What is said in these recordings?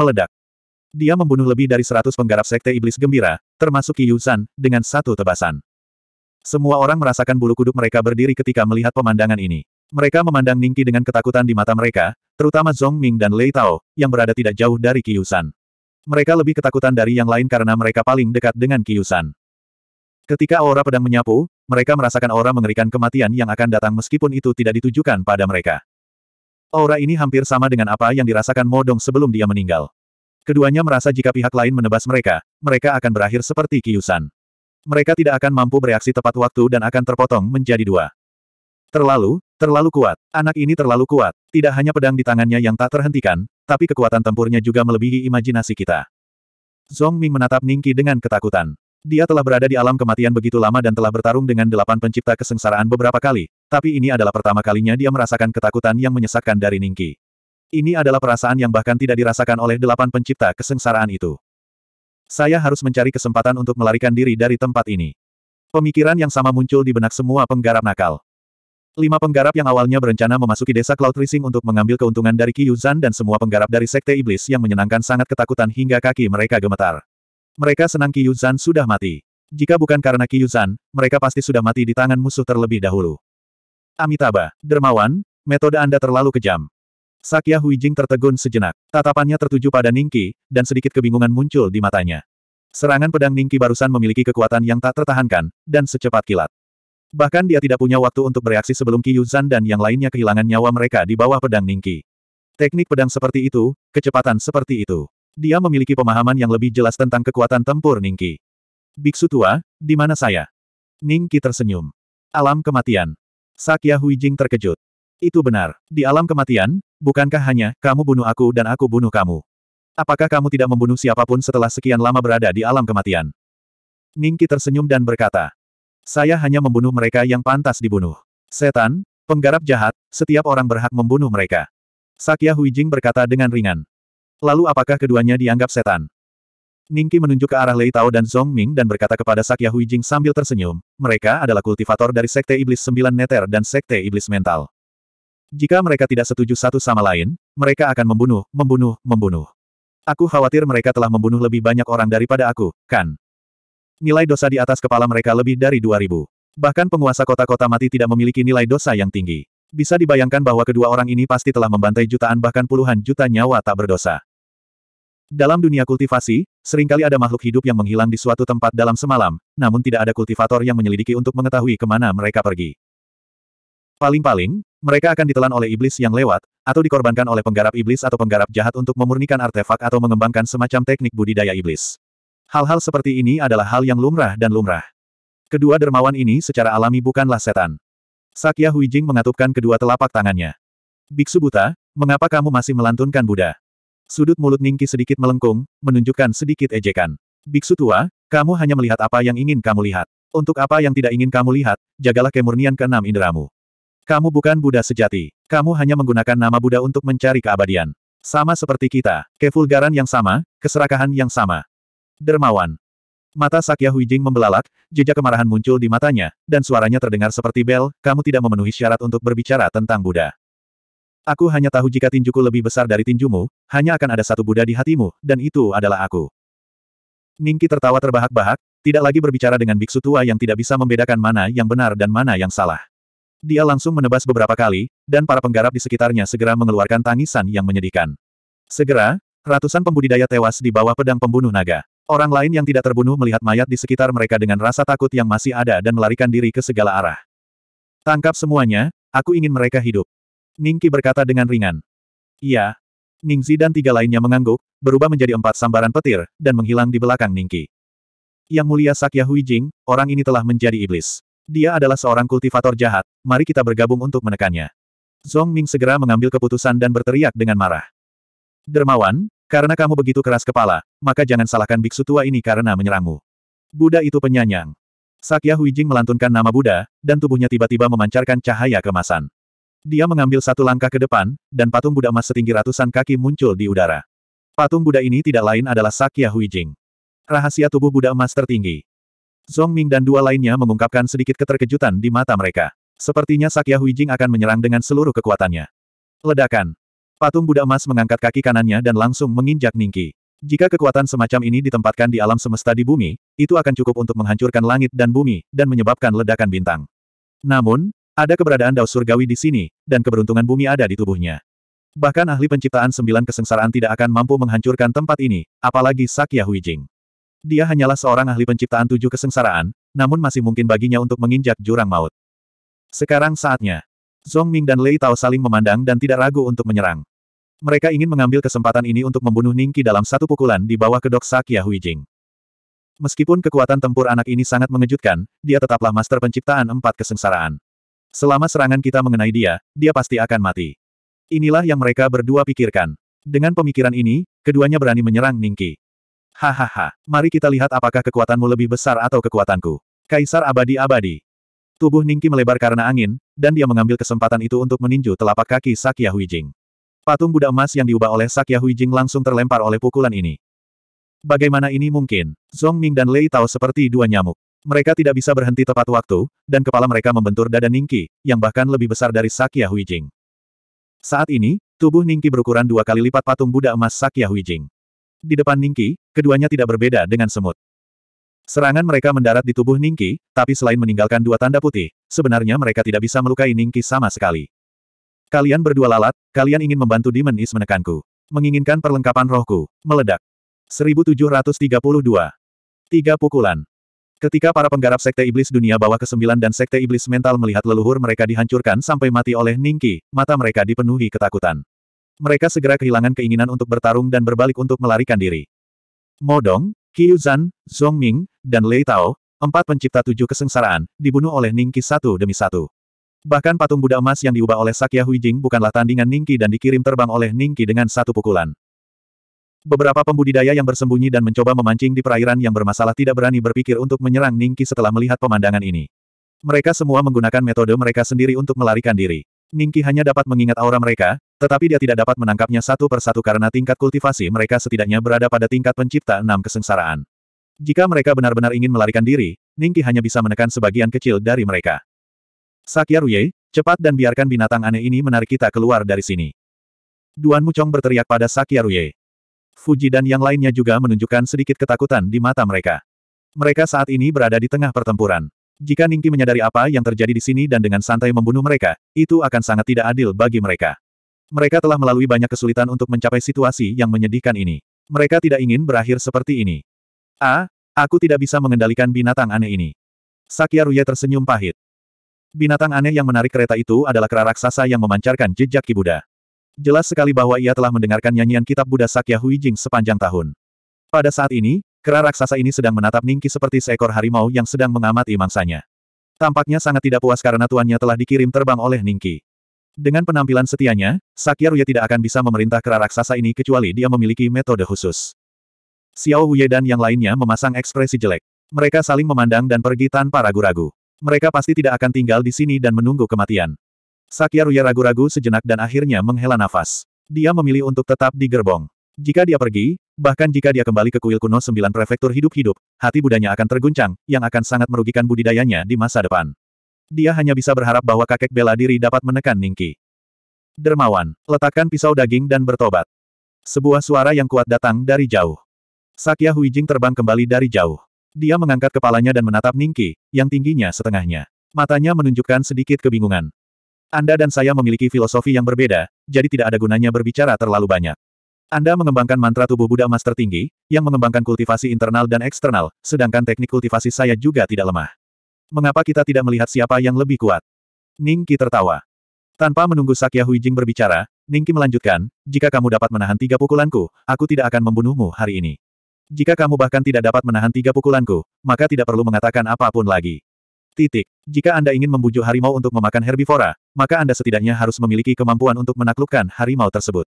meledak. Dia membunuh lebih dari seratus penggarap sekte iblis gembira, termasuk Qi Yusan, dengan satu tebasan. Semua orang merasakan bulu kuduk mereka berdiri ketika melihat pemandangan ini. Mereka memandang Ningki dengan ketakutan di mata mereka, terutama Zhong Ming dan Lei Tao, yang berada tidak jauh dari Qi Yusan. Mereka lebih ketakutan dari yang lain karena mereka paling dekat dengan Qi Yusan. Ketika aura pedang menyapu, mereka merasakan aura mengerikan kematian yang akan datang meskipun itu tidak ditujukan pada mereka. Aura ini hampir sama dengan apa yang dirasakan Modong sebelum dia meninggal. Keduanya merasa jika pihak lain menebas mereka, mereka akan berakhir seperti kiusan. Mereka tidak akan mampu bereaksi tepat waktu dan akan terpotong menjadi dua. Terlalu, terlalu kuat. Anak ini terlalu kuat. Tidak hanya pedang di tangannya yang tak terhentikan, tapi kekuatan tempurnya juga melebihi imajinasi kita. Zong Ming menatap Ningki dengan ketakutan. Dia telah berada di alam kematian begitu lama dan telah bertarung dengan delapan pencipta kesengsaraan beberapa kali, tapi ini adalah pertama kalinya dia merasakan ketakutan yang menyesakkan dari Ningki. Ini adalah perasaan yang bahkan tidak dirasakan oleh delapan pencipta kesengsaraan itu. Saya harus mencari kesempatan untuk melarikan diri dari tempat ini. Pemikiran yang sama muncul di benak semua penggarap nakal. Lima penggarap yang awalnya berencana memasuki desa Cloud Rising untuk mengambil keuntungan dari Kiyuzan dan semua penggarap dari Sekte Iblis yang menyenangkan sangat ketakutan hingga kaki mereka gemetar. Mereka senang Kiyuzan sudah mati. Jika bukan karena Kiyuzan, mereka pasti sudah mati di tangan musuh terlebih dahulu. Amitabha, dermawan, metode Anda terlalu kejam. Sakya Huijing tertegun sejenak. Tatapannya tertuju pada Ningki, dan sedikit kebingungan muncul di matanya. Serangan pedang Ningki barusan memiliki kekuatan yang tak tertahankan, dan secepat kilat. Bahkan dia tidak punya waktu untuk bereaksi sebelum Qi Yuzan dan yang lainnya kehilangan nyawa mereka di bawah pedang Ningki. Teknik pedang seperti itu, kecepatan seperti itu. Dia memiliki pemahaman yang lebih jelas tentang kekuatan tempur Ningki. Biksu tua, di mana saya? Ningki tersenyum. Alam kematian. Sakya Huijing terkejut. Itu benar. Di alam kematian, bukankah hanya, kamu bunuh aku dan aku bunuh kamu? Apakah kamu tidak membunuh siapapun setelah sekian lama berada di alam kematian? Ningki tersenyum dan berkata, Saya hanya membunuh mereka yang pantas dibunuh. Setan, penggarap jahat, setiap orang berhak membunuh mereka. Sakya Huijing berkata dengan ringan. Lalu apakah keduanya dianggap setan? Ningki menunjuk ke arah Lei Tao dan Zhong Ming dan berkata kepada Sakya Hui Jing sambil tersenyum, mereka adalah kultivator dari Sekte Iblis Sembilan Neter dan Sekte Iblis Mental. Jika mereka tidak setuju satu sama lain, mereka akan membunuh, membunuh, membunuh. Aku khawatir mereka telah membunuh lebih banyak orang daripada aku, kan? Nilai dosa di atas kepala mereka lebih dari 2000. Bahkan penguasa kota-kota mati tidak memiliki nilai dosa yang tinggi. Bisa dibayangkan bahwa kedua orang ini pasti telah membantai jutaan bahkan puluhan juta nyawa tak berdosa. Dalam dunia kultivasi, seringkali ada makhluk hidup yang menghilang di suatu tempat dalam semalam, namun tidak ada kultivator yang menyelidiki untuk mengetahui kemana mereka pergi. Paling-paling, mereka akan ditelan oleh iblis yang lewat, atau dikorbankan oleh penggarap iblis atau penggarap jahat untuk memurnikan artefak atau mengembangkan semacam teknik budidaya iblis. Hal-hal seperti ini adalah hal yang lumrah dan lumrah. Kedua dermawan ini secara alami bukanlah setan. Sakya Huijing mengatupkan kedua telapak tangannya. Biksu buta, mengapa kamu masih melantunkan Buddha? Sudut mulut Ningki sedikit melengkung, menunjukkan sedikit ejekan. Biksu tua, kamu hanya melihat apa yang ingin kamu lihat. Untuk apa yang tidak ingin kamu lihat, jagalah kemurnian keenam inderamu. Kamu bukan Buddha sejati. Kamu hanya menggunakan nama Buddha untuk mencari keabadian. Sama seperti kita, kevulgaran yang sama, keserakahan yang sama. Dermawan. Mata Sakya Huijing membelalak, jejak kemarahan muncul di matanya, dan suaranya terdengar seperti bel, kamu tidak memenuhi syarat untuk berbicara tentang Buddha. Aku hanya tahu jika tinjuku lebih besar dari tinjumu, hanya akan ada satu Buddha di hatimu, dan itu adalah aku. Ningki tertawa terbahak-bahak, tidak lagi berbicara dengan biksu tua yang tidak bisa membedakan mana yang benar dan mana yang salah. Dia langsung menebas beberapa kali, dan para penggarap di sekitarnya segera mengeluarkan tangisan yang menyedihkan. Segera, ratusan pembudidaya tewas di bawah pedang pembunuh naga. Orang lain yang tidak terbunuh melihat mayat di sekitar mereka dengan rasa takut yang masih ada dan melarikan diri ke segala arah. Tangkap semuanya, aku ingin mereka hidup. Ningki berkata dengan ringan. Iya. Ningzi dan tiga lainnya mengangguk, berubah menjadi empat sambaran petir, dan menghilang di belakang Ningki. Yang mulia Sakya Huijing, orang ini telah menjadi iblis. Dia adalah seorang kultivator jahat, mari kita bergabung untuk menekannya. Zong Ming segera mengambil keputusan dan berteriak dengan marah. Dermawan, karena kamu begitu keras kepala, maka jangan salahkan biksu tua ini karena menyerangmu. Buddha itu penyanyang. Sakya Huijing melantunkan nama Buddha, dan tubuhnya tiba-tiba memancarkan cahaya kemasan. Dia mengambil satu langkah ke depan, dan patung Buddha emas setinggi ratusan kaki muncul di udara. Patung Buddha ini tidak lain adalah Sakya Huijing. Rahasia tubuh Buddha emas tertinggi. Zhong Ming dan dua lainnya mengungkapkan sedikit keterkejutan di mata mereka. Sepertinya Sakya Huijing akan menyerang dengan seluruh kekuatannya. Ledakan. Patung Buddha emas mengangkat kaki kanannya dan langsung menginjak Ningki. Jika kekuatan semacam ini ditempatkan di alam semesta di bumi, itu akan cukup untuk menghancurkan langit dan bumi, dan menyebabkan ledakan bintang. Namun, ada keberadaan daus surgawi di sini, dan keberuntungan bumi ada di tubuhnya. Bahkan ahli penciptaan sembilan kesengsaraan tidak akan mampu menghancurkan tempat ini, apalagi Sakya Huijing. Dia hanyalah seorang ahli penciptaan tujuh kesengsaraan, namun masih mungkin baginya untuk menginjak jurang maut. Sekarang saatnya. Zhong Ming dan Lei Tao saling memandang dan tidak ragu untuk menyerang. Mereka ingin mengambil kesempatan ini untuk membunuh Ningki dalam satu pukulan di bawah kedok Sakya Huijing. Meskipun kekuatan tempur anak ini sangat mengejutkan, dia tetaplah master penciptaan empat kesengsaraan. Selama serangan kita mengenai dia, dia pasti akan mati. Inilah yang mereka berdua pikirkan. Dengan pemikiran ini, keduanya berani menyerang Ningki. Hahaha, mari kita lihat apakah kekuatanmu lebih besar atau kekuatanku. Kaisar abadi-abadi. Tubuh Ningki melebar karena angin, dan dia mengambil kesempatan itu untuk meninju telapak kaki Sakya Huijing. Patung Buddha emas yang diubah oleh Sakya Huijing langsung terlempar oleh pukulan ini. Bagaimana ini mungkin? Zhong Ming dan Lei Tao seperti dua nyamuk. Mereka tidak bisa berhenti tepat waktu, dan kepala mereka membentur dada Ningki, yang bahkan lebih besar dari Sakya Huijing. Saat ini, tubuh Ningki berukuran dua kali lipat patung Buddha emas Sakya Huijing. Di depan Ningki, keduanya tidak berbeda dengan semut. Serangan mereka mendarat di tubuh Ningki, tapi selain meninggalkan dua tanda putih, sebenarnya mereka tidak bisa melukai Ningki sama sekali. Kalian berdua lalat, kalian ingin membantu Demon Is menekanku. Menginginkan perlengkapan rohku. Meledak. 1732. Tiga pukulan. Ketika para penggarap Sekte Iblis Dunia Bawah ke-9 dan Sekte Iblis Mental melihat leluhur mereka dihancurkan sampai mati oleh Ningki, mata mereka dipenuhi ketakutan. Mereka segera kehilangan keinginan untuk bertarung dan berbalik untuk melarikan diri. Modong, Qiuzan, Zhongming, dan Lei Tao, empat pencipta tujuh kesengsaraan, dibunuh oleh Ningki satu demi satu. Bahkan patung Buddha emas yang diubah oleh Sakya Huijing bukanlah tandingan Ningki dan dikirim terbang oleh Ningki dengan satu pukulan. Beberapa pembudidaya yang bersembunyi dan mencoba memancing di perairan yang bermasalah tidak berani berpikir untuk menyerang Ningki setelah melihat pemandangan ini. Mereka semua menggunakan metode mereka sendiri untuk melarikan diri. Ningki hanya dapat mengingat aura mereka, tetapi dia tidak dapat menangkapnya satu persatu karena tingkat kultivasi mereka setidaknya berada pada tingkat pencipta enam kesengsaraan. Jika mereka benar-benar ingin melarikan diri, Ningki hanya bisa menekan sebagian kecil dari mereka. Sakya Ruye, cepat dan biarkan binatang aneh ini menarik kita keluar dari sini. Duan Mucong berteriak pada Sakya Ruye. Fuji dan yang lainnya juga menunjukkan sedikit ketakutan di mata mereka. Mereka saat ini berada di tengah pertempuran. Jika Ningki menyadari apa yang terjadi di sini dan dengan santai membunuh mereka, itu akan sangat tidak adil bagi mereka. Mereka telah melalui banyak kesulitan untuk mencapai situasi yang menyedihkan ini. Mereka tidak ingin berakhir seperti ini. A, ah, aku tidak bisa mengendalikan binatang aneh ini. Ruya tersenyum pahit. Binatang aneh yang menarik kereta itu adalah kera raksasa yang memancarkan jejak Kibuda. Jelas sekali bahwa ia telah mendengarkan nyanyian kitab Buddha Sakya Hui Jing sepanjang tahun. Pada saat ini, kera raksasa ini sedang menatap Ningki seperti seekor harimau yang sedang mengamati mangsanya. Tampaknya sangat tidak puas karena tuannya telah dikirim terbang oleh Ningki. Dengan penampilan setianya, Sakya Ruya tidak akan bisa memerintah kera raksasa ini kecuali dia memiliki metode khusus. Xiao Huye dan yang lainnya memasang ekspresi jelek. Mereka saling memandang dan pergi tanpa ragu-ragu. Mereka pasti tidak akan tinggal di sini dan menunggu kematian. Sakyaruya ragu-ragu sejenak dan akhirnya menghela nafas. Dia memilih untuk tetap di gerbong. Jika dia pergi, bahkan jika dia kembali ke kuil kuno sembilan prefektur hidup-hidup, hati budanya akan terguncang, yang akan sangat merugikan budidayanya di masa depan. Dia hanya bisa berharap bahwa kakek bela diri dapat menekan Ningki. Dermawan, letakkan pisau daging dan bertobat. Sebuah suara yang kuat datang dari jauh. Sakya Huijing terbang kembali dari jauh. Dia mengangkat kepalanya dan menatap Ningki, yang tingginya setengahnya. Matanya menunjukkan sedikit kebingungan. Anda dan saya memiliki filosofi yang berbeda, jadi tidak ada gunanya berbicara terlalu banyak. Anda mengembangkan mantra tubuh Buddha emas tertinggi, yang mengembangkan kultivasi internal dan eksternal, sedangkan teknik kultivasi saya juga tidak lemah. Mengapa kita tidak melihat siapa yang lebih kuat? Ningki tertawa. Tanpa menunggu Sakya Jing berbicara, Ningki melanjutkan, jika kamu dapat menahan tiga pukulanku, aku tidak akan membunuhmu hari ini. Jika kamu bahkan tidak dapat menahan tiga pukulanku, maka tidak perlu mengatakan apapun lagi. Titik. Jika Anda ingin membujuk harimau untuk memakan herbivora, maka Anda setidaknya harus memiliki kemampuan untuk menaklukkan harimau tersebut.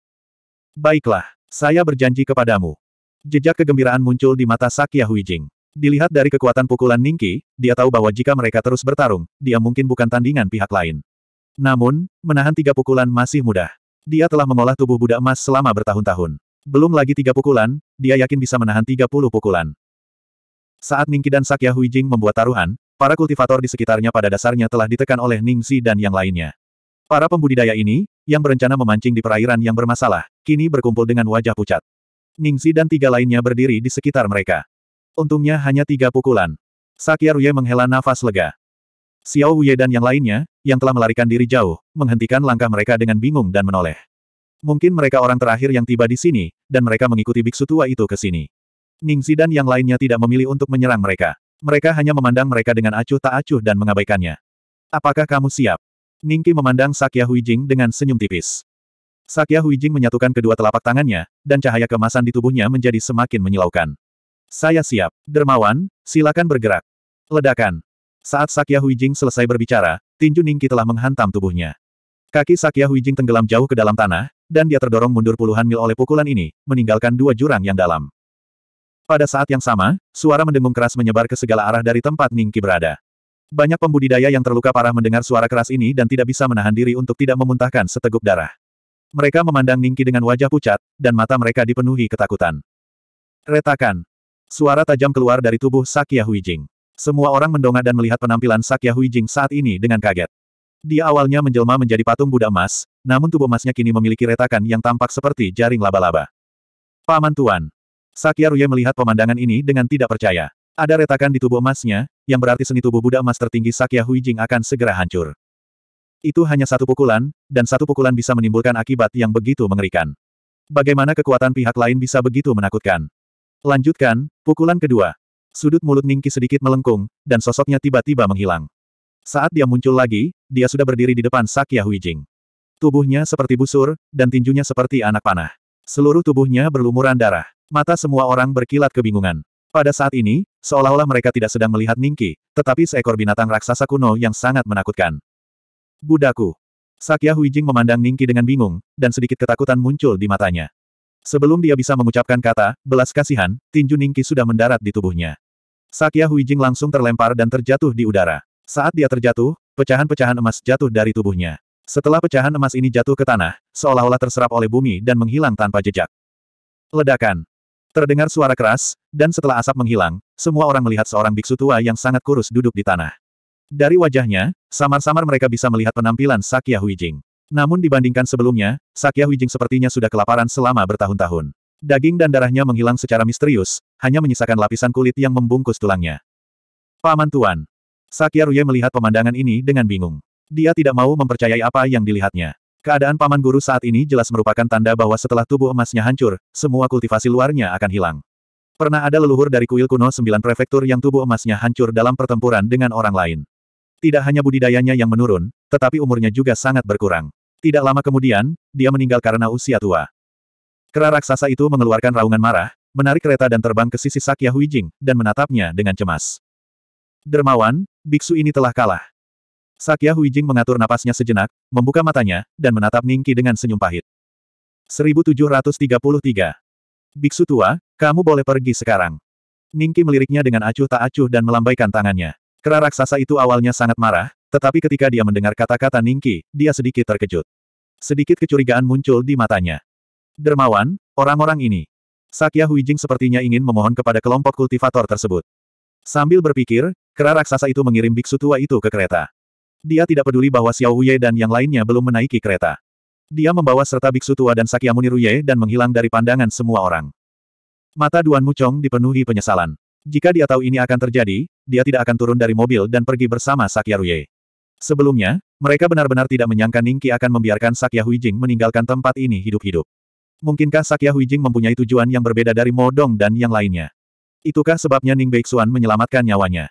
Baiklah, saya berjanji kepadamu. Jejak kegembiraan muncul di mata Sakya Huijing. Dilihat dari kekuatan pukulan Ningki, dia tahu bahwa jika mereka terus bertarung, dia mungkin bukan tandingan pihak lain. Namun, menahan tiga pukulan masih mudah. Dia telah mengolah tubuh Buddha emas selama bertahun-tahun. Belum lagi tiga pukulan, dia yakin bisa menahan tiga puluh pukulan. Saat Ningki dan Sakya Huijing membuat taruhan, Para kultivator di sekitarnya pada dasarnya telah ditekan oleh Xi dan yang lainnya. Para pembudidaya ini, yang berencana memancing di perairan yang bermasalah, kini berkumpul dengan wajah pucat. Xi dan tiga lainnya berdiri di sekitar mereka. Untungnya hanya tiga pukulan. Sakyaruye menghela nafas lega. Xiao Wuye dan yang lainnya, yang telah melarikan diri jauh, menghentikan langkah mereka dengan bingung dan menoleh. Mungkin mereka orang terakhir yang tiba di sini, dan mereka mengikuti biksu tua itu ke sini. Ningxi dan yang lainnya tidak memilih untuk menyerang mereka. Mereka hanya memandang mereka dengan acuh tak acuh dan mengabaikannya. Apakah kamu siap? Ningki memandang Sakya Huijing dengan senyum tipis. Sakya Huijing menyatukan kedua telapak tangannya, dan cahaya kemasan di tubuhnya menjadi semakin menyilaukan. Saya siap. Dermawan, silakan bergerak. Ledakan. Saat Sakya Huijing selesai berbicara, tinju Ningki telah menghantam tubuhnya. Kaki Sakya Huijing tenggelam jauh ke dalam tanah, dan dia terdorong mundur puluhan mil oleh pukulan ini, meninggalkan dua jurang yang dalam. Pada saat yang sama, suara mendengung keras menyebar ke segala arah dari tempat Ningki berada. Banyak pembudidaya yang terluka parah mendengar suara keras ini dan tidak bisa menahan diri untuk tidak memuntahkan seteguk darah. Mereka memandang Ningki dengan wajah pucat, dan mata mereka dipenuhi ketakutan. Retakan. Suara tajam keluar dari tubuh Sakya Huijing. Semua orang mendongak dan melihat penampilan Sakya Huijing saat ini dengan kaget. Dia awalnya menjelma menjadi patung Buddha emas, namun tubuh emasnya kini memiliki retakan yang tampak seperti jaring laba-laba. Paman Tuan, Sakya Ruye melihat pemandangan ini dengan tidak percaya. Ada retakan di tubuh emasnya, yang berarti seni tubuh Buddha emas tertinggi Sakya Huijing akan segera hancur. Itu hanya satu pukulan, dan satu pukulan bisa menimbulkan akibat yang begitu mengerikan. Bagaimana kekuatan pihak lain bisa begitu menakutkan? Lanjutkan, pukulan kedua. Sudut mulut Ningki sedikit melengkung, dan sosoknya tiba-tiba menghilang. Saat dia muncul lagi, dia sudah berdiri di depan Sakya Huijing. Tubuhnya seperti busur, dan tinjunya seperti anak panah. Seluruh tubuhnya berlumuran darah. Mata semua orang berkilat kebingungan. Pada saat ini, seolah-olah mereka tidak sedang melihat Ningki, tetapi seekor binatang raksasa kuno yang sangat menakutkan. Budaku. Sakya Huijing memandang Ningki dengan bingung, dan sedikit ketakutan muncul di matanya. Sebelum dia bisa mengucapkan kata, belas kasihan, tinju Ningki sudah mendarat di tubuhnya. Sakya Huijing langsung terlempar dan terjatuh di udara. Saat dia terjatuh, pecahan-pecahan emas jatuh dari tubuhnya. Setelah pecahan emas ini jatuh ke tanah, seolah-olah terserap oleh bumi dan menghilang tanpa jejak. Ledakan. Terdengar suara keras, dan setelah asap menghilang, semua orang melihat seorang biksu tua yang sangat kurus duduk di tanah. Dari wajahnya, samar-samar mereka bisa melihat penampilan Sakya Huijing. Namun dibandingkan sebelumnya, Sakya Huijing sepertinya sudah kelaparan selama bertahun-tahun. Daging dan darahnya menghilang secara misterius, hanya menyisakan lapisan kulit yang membungkus tulangnya. Paman Tuan. Sakya Ruye melihat pemandangan ini dengan bingung. Dia tidak mau mempercayai apa yang dilihatnya. Keadaan Paman Guru saat ini jelas merupakan tanda bahwa setelah tubuh emasnya hancur, semua kultivasi luarnya akan hilang. Pernah ada leluhur dari kuil kuno sembilan prefektur yang tubuh emasnya hancur dalam pertempuran dengan orang lain. Tidak hanya budidayanya yang menurun, tetapi umurnya juga sangat berkurang. Tidak lama kemudian, dia meninggal karena usia tua. Kera raksasa itu mengeluarkan raungan marah, menarik kereta dan terbang ke sisi Sakya Huijing, dan menatapnya dengan cemas. Dermawan, biksu ini telah kalah. Sakya Huijing mengatur napasnya sejenak, membuka matanya, dan menatap Ningki dengan senyum pahit. 1733. Biksu tua, kamu boleh pergi sekarang. Ningki meliriknya dengan acuh tak acuh dan melambaikan tangannya. Kera raksasa itu awalnya sangat marah, tetapi ketika dia mendengar kata-kata Ningki, dia sedikit terkejut. Sedikit kecurigaan muncul di matanya. Dermawan, orang-orang ini. Sakya Huijing sepertinya ingin memohon kepada kelompok kultivator tersebut. Sambil berpikir, kera raksasa itu mengirim biksu tua itu ke kereta. Dia tidak peduli bahwa Xiao Wuye dan yang lainnya belum menaiki kereta. Dia membawa serta biksu tua dan Sakyamuni Ruye dan menghilang dari pandangan semua orang. Mata Duan Mucong dipenuhi penyesalan. Jika dia tahu ini akan terjadi, dia tidak akan turun dari mobil dan pergi bersama Sakyaruye. Sebelumnya, mereka benar-benar tidak menyangka Ningki akan membiarkan Sakya Huijing meninggalkan tempat ini hidup-hidup. Mungkinkah Sakya Huijing mempunyai tujuan yang berbeda dari Modong dan yang lainnya? Itukah sebabnya Ning Beixuan menyelamatkan nyawanya?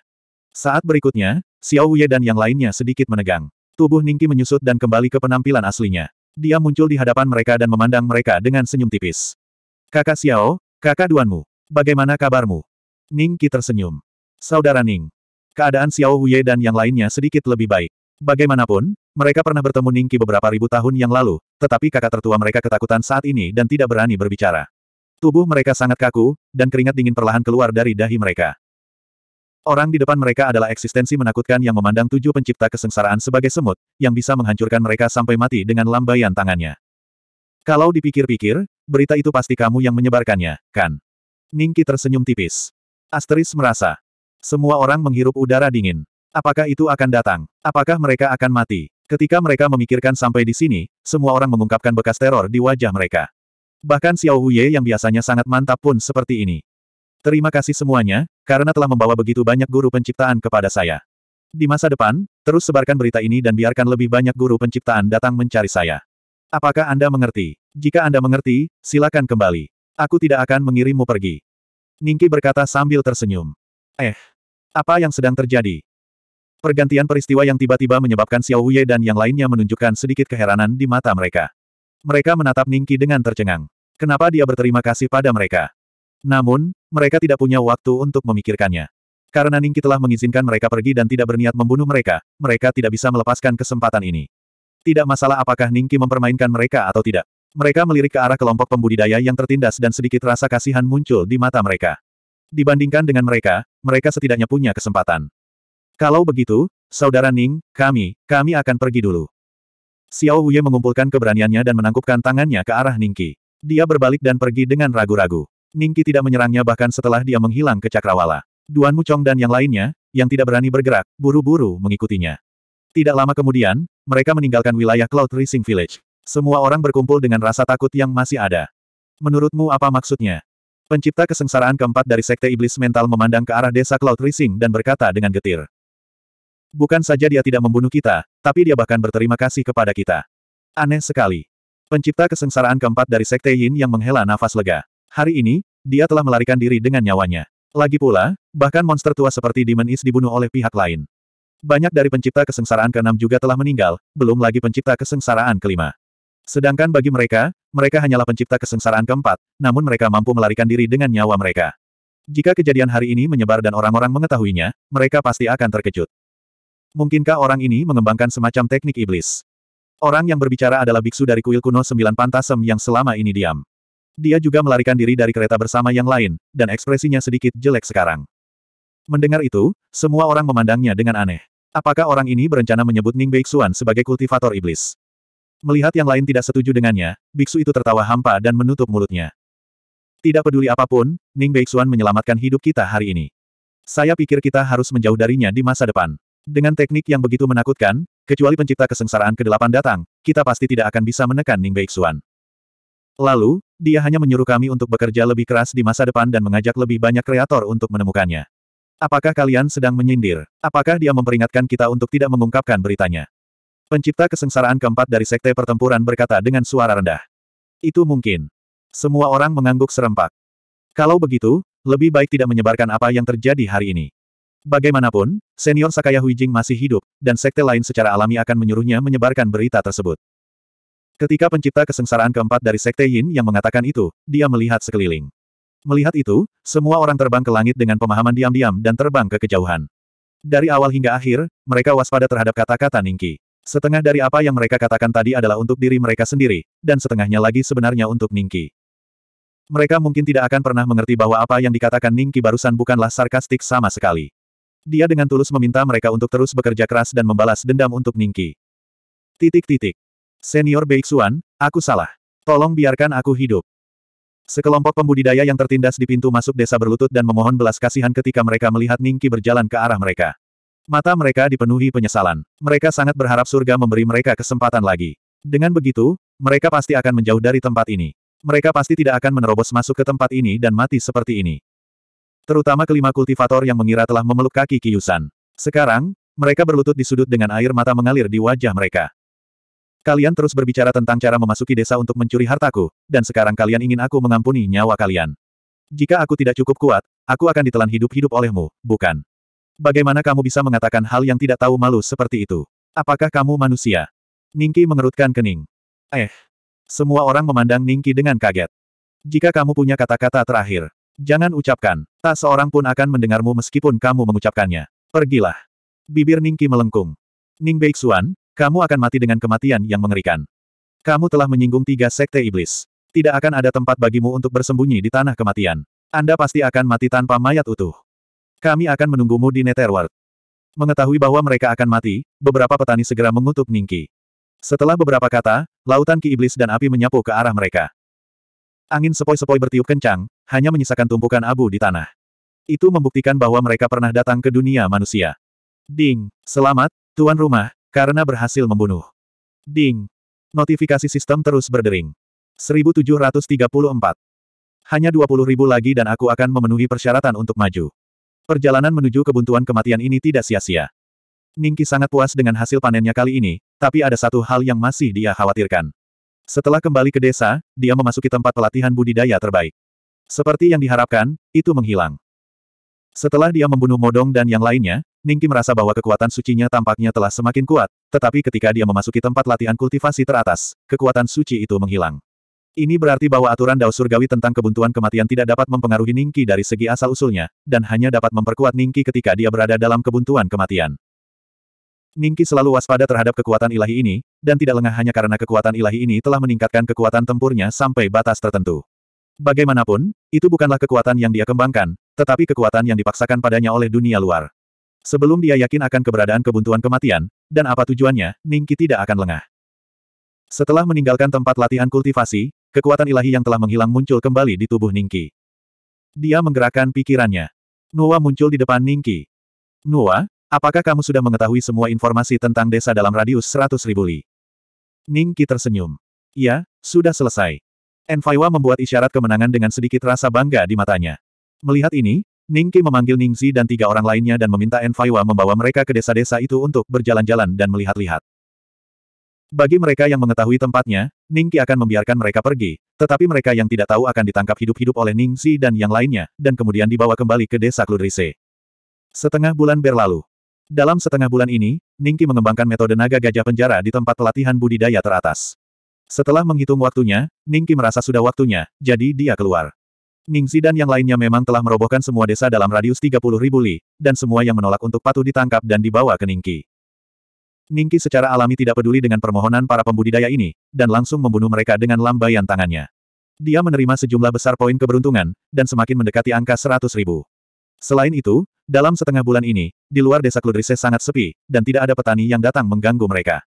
Saat berikutnya, Xiao Huye dan yang lainnya sedikit menegang. Tubuh Ningki menyusut dan kembali ke penampilan aslinya. Dia muncul di hadapan mereka dan memandang mereka dengan senyum tipis. Kakak Xiao, kakak Duanmu, bagaimana kabarmu? Ningki tersenyum. Saudara Ning. Keadaan Xiao Huye dan yang lainnya sedikit lebih baik. Bagaimanapun, mereka pernah bertemu Ningki beberapa ribu tahun yang lalu, tetapi kakak tertua mereka ketakutan saat ini dan tidak berani berbicara. Tubuh mereka sangat kaku, dan keringat dingin perlahan keluar dari dahi mereka. Orang di depan mereka adalah eksistensi menakutkan yang memandang tujuh pencipta kesengsaraan sebagai semut, yang bisa menghancurkan mereka sampai mati dengan lambaian tangannya. Kalau dipikir-pikir, berita itu pasti kamu yang menyebarkannya, kan? Ningki tersenyum tipis. Asteris merasa. Semua orang menghirup udara dingin. Apakah itu akan datang? Apakah mereka akan mati? Ketika mereka memikirkan sampai di sini, semua orang mengungkapkan bekas teror di wajah mereka. Bahkan Xiao Huye yang biasanya sangat mantap pun seperti ini. Terima kasih semuanya, karena telah membawa begitu banyak guru penciptaan kepada saya. Di masa depan, terus sebarkan berita ini dan biarkan lebih banyak guru penciptaan datang mencari saya. Apakah Anda mengerti? Jika Anda mengerti, silakan kembali. Aku tidak akan mengirimmu pergi. Ningki berkata sambil tersenyum. Eh, apa yang sedang terjadi? Pergantian peristiwa yang tiba-tiba menyebabkan Xiao Wei dan yang lainnya menunjukkan sedikit keheranan di mata mereka. Mereka menatap Ningki dengan tercengang. Kenapa dia berterima kasih pada mereka? Namun, mereka tidak punya waktu untuk memikirkannya. Karena Ningki telah mengizinkan mereka pergi dan tidak berniat membunuh mereka, mereka tidak bisa melepaskan kesempatan ini. Tidak masalah apakah Ningki mempermainkan mereka atau tidak. Mereka melirik ke arah kelompok pembudidaya yang tertindas dan sedikit rasa kasihan muncul di mata mereka. Dibandingkan dengan mereka, mereka setidaknya punya kesempatan. Kalau begitu, Saudara Ning, kami, kami akan pergi dulu. Xiao Huye mengumpulkan keberaniannya dan menangkupkan tangannya ke arah Ningki. Dia berbalik dan pergi dengan ragu-ragu. Ningki tidak menyerangnya bahkan setelah dia menghilang ke Cakrawala. Duan Mucong dan yang lainnya, yang tidak berani bergerak, buru-buru mengikutinya. Tidak lama kemudian, mereka meninggalkan wilayah Cloud Rising Village. Semua orang berkumpul dengan rasa takut yang masih ada. Menurutmu apa maksudnya? Pencipta kesengsaraan keempat dari Sekte Iblis Mental memandang ke arah desa Cloud Rising dan berkata dengan getir. Bukan saja dia tidak membunuh kita, tapi dia bahkan berterima kasih kepada kita. Aneh sekali. Pencipta kesengsaraan keempat dari Sekte Yin yang menghela nafas lega. Hari ini, dia telah melarikan diri dengan nyawanya. Lagi pula, bahkan monster tua seperti Demon Is dibunuh oleh pihak lain. Banyak dari pencipta kesengsaraan keenam juga telah meninggal, belum lagi pencipta kesengsaraan kelima. Sedangkan bagi mereka, mereka hanyalah pencipta kesengsaraan keempat, namun mereka mampu melarikan diri dengan nyawa mereka. Jika kejadian hari ini menyebar dan orang-orang mengetahuinya, mereka pasti akan terkejut. Mungkinkah orang ini mengembangkan semacam teknik iblis? Orang yang berbicara adalah biksu dari kuil kuno sembilan pantasem yang selama ini diam. Dia juga melarikan diri dari kereta bersama yang lain, dan ekspresinya sedikit jelek sekarang. Mendengar itu, semua orang memandangnya dengan aneh. Apakah orang ini berencana menyebut Ning Beixuan sebagai kultivator iblis? Melihat yang lain tidak setuju dengannya, biksu itu tertawa hampa dan menutup mulutnya. Tidak peduli apapun, Ning Beixuan menyelamatkan hidup kita hari ini. Saya pikir kita harus menjauh darinya di masa depan. Dengan teknik yang begitu menakutkan, kecuali pencipta kesengsaraan kedelapan datang, kita pasti tidak akan bisa menekan Ning Beixuan. Lalu, dia hanya menyuruh kami untuk bekerja lebih keras di masa depan dan mengajak lebih banyak kreator untuk menemukannya. Apakah kalian sedang menyindir? Apakah dia memperingatkan kita untuk tidak mengungkapkan beritanya? Pencipta kesengsaraan keempat dari sekte pertempuran berkata dengan suara rendah. Itu mungkin. Semua orang mengangguk serempak. Kalau begitu, lebih baik tidak menyebarkan apa yang terjadi hari ini. Bagaimanapun, senior Sakaya Huijing masih hidup, dan sekte lain secara alami akan menyuruhnya menyebarkan berita tersebut. Ketika pencipta kesengsaraan keempat dari Sekte Yin yang mengatakan itu, dia melihat sekeliling. Melihat itu, semua orang terbang ke langit dengan pemahaman diam-diam dan terbang ke kejauhan. Dari awal hingga akhir, mereka waspada terhadap kata-kata Ningki. Setengah dari apa yang mereka katakan tadi adalah untuk diri mereka sendiri, dan setengahnya lagi sebenarnya untuk Ningki. Mereka mungkin tidak akan pernah mengerti bahwa apa yang dikatakan Ningki barusan bukanlah sarkastik sama sekali. Dia dengan tulus meminta mereka untuk terus bekerja keras dan membalas dendam untuk Ningki. Titik-titik. Senior Beixuan, aku salah. Tolong biarkan aku hidup. Sekelompok pembudidaya yang tertindas di pintu masuk desa berlutut dan memohon belas kasihan ketika mereka melihat Ningki berjalan ke arah mereka. Mata mereka dipenuhi penyesalan. Mereka sangat berharap surga memberi mereka kesempatan lagi. Dengan begitu, mereka pasti akan menjauh dari tempat ini. Mereka pasti tidak akan menerobos masuk ke tempat ini dan mati seperti ini. Terutama kelima kultivator yang mengira telah memeluk kaki Kiyusan. Sekarang, mereka berlutut di sudut dengan air mata mengalir di wajah mereka. Kalian terus berbicara tentang cara memasuki desa untuk mencuri hartaku, dan sekarang kalian ingin aku mengampuni nyawa kalian. Jika aku tidak cukup kuat, aku akan ditelan hidup-hidup olehmu, bukan? Bagaimana kamu bisa mengatakan hal yang tidak tahu malu seperti itu? Apakah kamu manusia? Ningki mengerutkan kening. Eh. Semua orang memandang Ningki dengan kaget. Jika kamu punya kata-kata terakhir, jangan ucapkan. Tak seorang pun akan mendengarmu meskipun kamu mengucapkannya. Pergilah. Bibir Ningki melengkung. Ning Beixuan, kamu akan mati dengan kematian yang mengerikan. Kamu telah menyinggung tiga sekte iblis. Tidak akan ada tempat bagimu untuk bersembunyi di tanah kematian. Anda pasti akan mati tanpa mayat utuh. Kami akan menunggumu di Netherworld. Mengetahui bahwa mereka akan mati, beberapa petani segera mengutuk Ningki. Setelah beberapa kata, lautan ki iblis dan api menyapu ke arah mereka. Angin sepoi-sepoi bertiup kencang, hanya menyisakan tumpukan abu di tanah. Itu membuktikan bahwa mereka pernah datang ke dunia manusia. Ding, selamat, tuan rumah, karena berhasil membunuh. Ding. Notifikasi sistem terus berdering. 1734. Hanya 20 ribu lagi dan aku akan memenuhi persyaratan untuk maju. Perjalanan menuju kebuntuan kematian ini tidak sia-sia. Ningki sangat puas dengan hasil panennya kali ini, tapi ada satu hal yang masih dia khawatirkan. Setelah kembali ke desa, dia memasuki tempat pelatihan budidaya terbaik. Seperti yang diharapkan, itu menghilang. Setelah dia membunuh Modong dan yang lainnya, Ningki merasa bahwa kekuatan sucinya tampaknya telah semakin kuat, tetapi ketika dia memasuki tempat latihan kultivasi teratas, kekuatan suci itu menghilang. Ini berarti bahwa aturan Dao Surgawi tentang kebuntuan kematian tidak dapat mempengaruhi Ningki dari segi asal-usulnya, dan hanya dapat memperkuat Ningki ketika dia berada dalam kebuntuan kematian. Ningki selalu waspada terhadap kekuatan ilahi ini, dan tidak lengah hanya karena kekuatan ilahi ini telah meningkatkan kekuatan tempurnya sampai batas tertentu. Bagaimanapun, itu bukanlah kekuatan yang dia kembangkan, tetapi kekuatan yang dipaksakan padanya oleh dunia luar. Sebelum dia yakin akan keberadaan kebuntuan kematian, dan apa tujuannya, Ningki tidak akan lengah. Setelah meninggalkan tempat latihan kultivasi, kekuatan ilahi yang telah menghilang muncul kembali di tubuh Ningki. Dia menggerakkan pikirannya. Nuwa muncul di depan Ningki. Nuwa, apakah kamu sudah mengetahui semua informasi tentang desa dalam radius 100 ribu li? Ningki tersenyum. Ya, sudah selesai. Enfaiwa membuat isyarat kemenangan dengan sedikit rasa bangga di matanya. Melihat ini, Ning Qi memanggil Ning Zi dan tiga orang lainnya dan meminta Enfaiwa membawa mereka ke desa-desa itu untuk berjalan-jalan dan melihat-lihat. Bagi mereka yang mengetahui tempatnya, Ning Qi akan membiarkan mereka pergi, tetapi mereka yang tidak tahu akan ditangkap hidup-hidup oleh Ning Zi dan yang lainnya, dan kemudian dibawa kembali ke desa Kludrise. Setengah bulan berlalu. Dalam setengah bulan ini, Ning Qi mengembangkan metode naga gajah penjara di tempat pelatihan budidaya teratas. Setelah menghitung waktunya, Ning Qi merasa sudah waktunya, jadi dia keluar. Ningsi dan yang lainnya memang telah merobohkan semua desa dalam radius 30 ribu li, dan semua yang menolak untuk patuh ditangkap dan dibawa ke Ningki. Ningki secara alami tidak peduli dengan permohonan para pembudidaya ini, dan langsung membunuh mereka dengan lambaian tangannya. Dia menerima sejumlah besar poin keberuntungan, dan semakin mendekati angka 100 ribu. Selain itu, dalam setengah bulan ini, di luar desa Kludrise sangat sepi, dan tidak ada petani yang datang mengganggu mereka.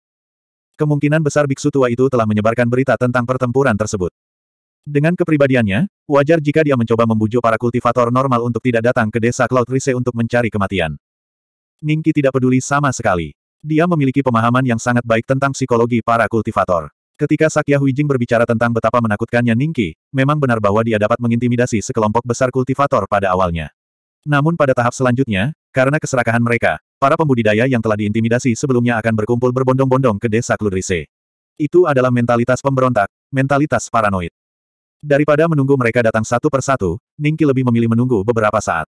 Kemungkinan besar biksu tua itu telah menyebarkan berita tentang pertempuran tersebut. Dengan kepribadiannya, wajar jika dia mencoba membujuk para kultivator normal untuk tidak datang ke desa Cloud Rise untuk mencari kematian. Ningki tidak peduli sama sekali. Dia memiliki pemahaman yang sangat baik tentang psikologi para kultivator. Ketika Sakya Huijing berbicara tentang betapa menakutkannya Ningki, memang benar bahwa dia dapat mengintimidasi sekelompok besar kultivator pada awalnya. Namun pada tahap selanjutnya, karena keserakahan mereka, para pembudidaya yang telah diintimidasi sebelumnya akan berkumpul berbondong-bondong ke desa Kludrise. Itu adalah mentalitas pemberontak, mentalitas paranoid. Daripada menunggu mereka datang satu persatu, Ningki lebih memilih menunggu beberapa saat.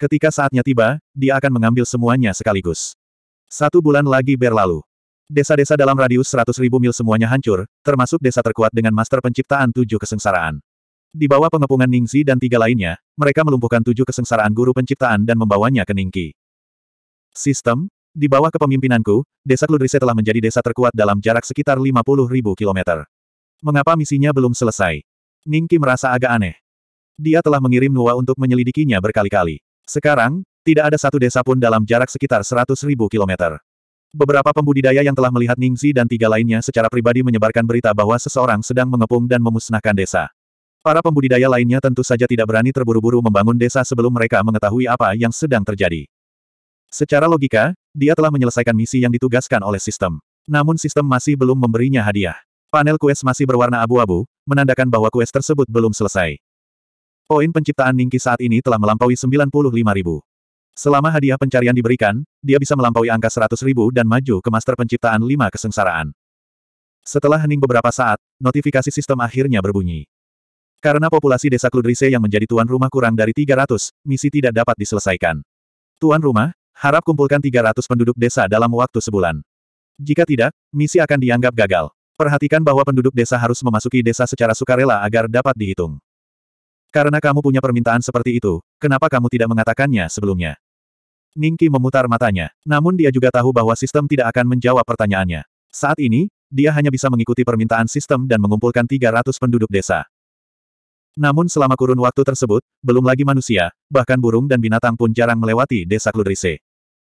Ketika saatnya tiba, dia akan mengambil semuanya sekaligus. Satu bulan lagi berlalu. Desa-desa dalam radius 100.000 mil semuanya hancur, termasuk desa terkuat dengan master penciptaan tujuh kesengsaraan. Di bawah pengepungan Ningzi dan tiga lainnya, mereka melumpuhkan tujuh kesengsaraan guru penciptaan dan membawanya ke Ningki. Sistem, di bawah kepemimpinanku, desa Kludrise telah menjadi desa terkuat dalam jarak sekitar 50 ribu kilometer. Mengapa misinya belum selesai? Ningki merasa agak aneh. Dia telah mengirim Nuwa untuk menyelidikinya berkali-kali. Sekarang, tidak ada satu desa pun dalam jarak sekitar 100 ribu kilometer. Beberapa pembudidaya yang telah melihat Ningzi dan tiga lainnya secara pribadi menyebarkan berita bahwa seseorang sedang mengepung dan memusnahkan desa. Para pembudidaya lainnya tentu saja tidak berani terburu-buru membangun desa sebelum mereka mengetahui apa yang sedang terjadi. Secara logika, dia telah menyelesaikan misi yang ditugaskan oleh sistem. Namun sistem masih belum memberinya hadiah. Panel kues masih berwarna abu-abu, menandakan bahwa kues tersebut belum selesai. Poin penciptaan Ningki saat ini telah melampaui 95 ribu. Selama hadiah pencarian diberikan, dia bisa melampaui angka 100 ribu dan maju ke master penciptaan 5 kesengsaraan. Setelah hening beberapa saat, notifikasi sistem akhirnya berbunyi. Karena populasi desa Kludrise yang menjadi tuan rumah kurang dari 300, misi tidak dapat diselesaikan. Tuan rumah, harap kumpulkan 300 penduduk desa dalam waktu sebulan. Jika tidak, misi akan dianggap gagal. Perhatikan bahwa penduduk desa harus memasuki desa secara sukarela agar dapat dihitung. Karena kamu punya permintaan seperti itu, kenapa kamu tidak mengatakannya sebelumnya? Ningki memutar matanya, namun dia juga tahu bahwa sistem tidak akan menjawab pertanyaannya. Saat ini, dia hanya bisa mengikuti permintaan sistem dan mengumpulkan 300 penduduk desa. Namun selama kurun waktu tersebut, belum lagi manusia, bahkan burung dan binatang pun jarang melewati desa Kludrise.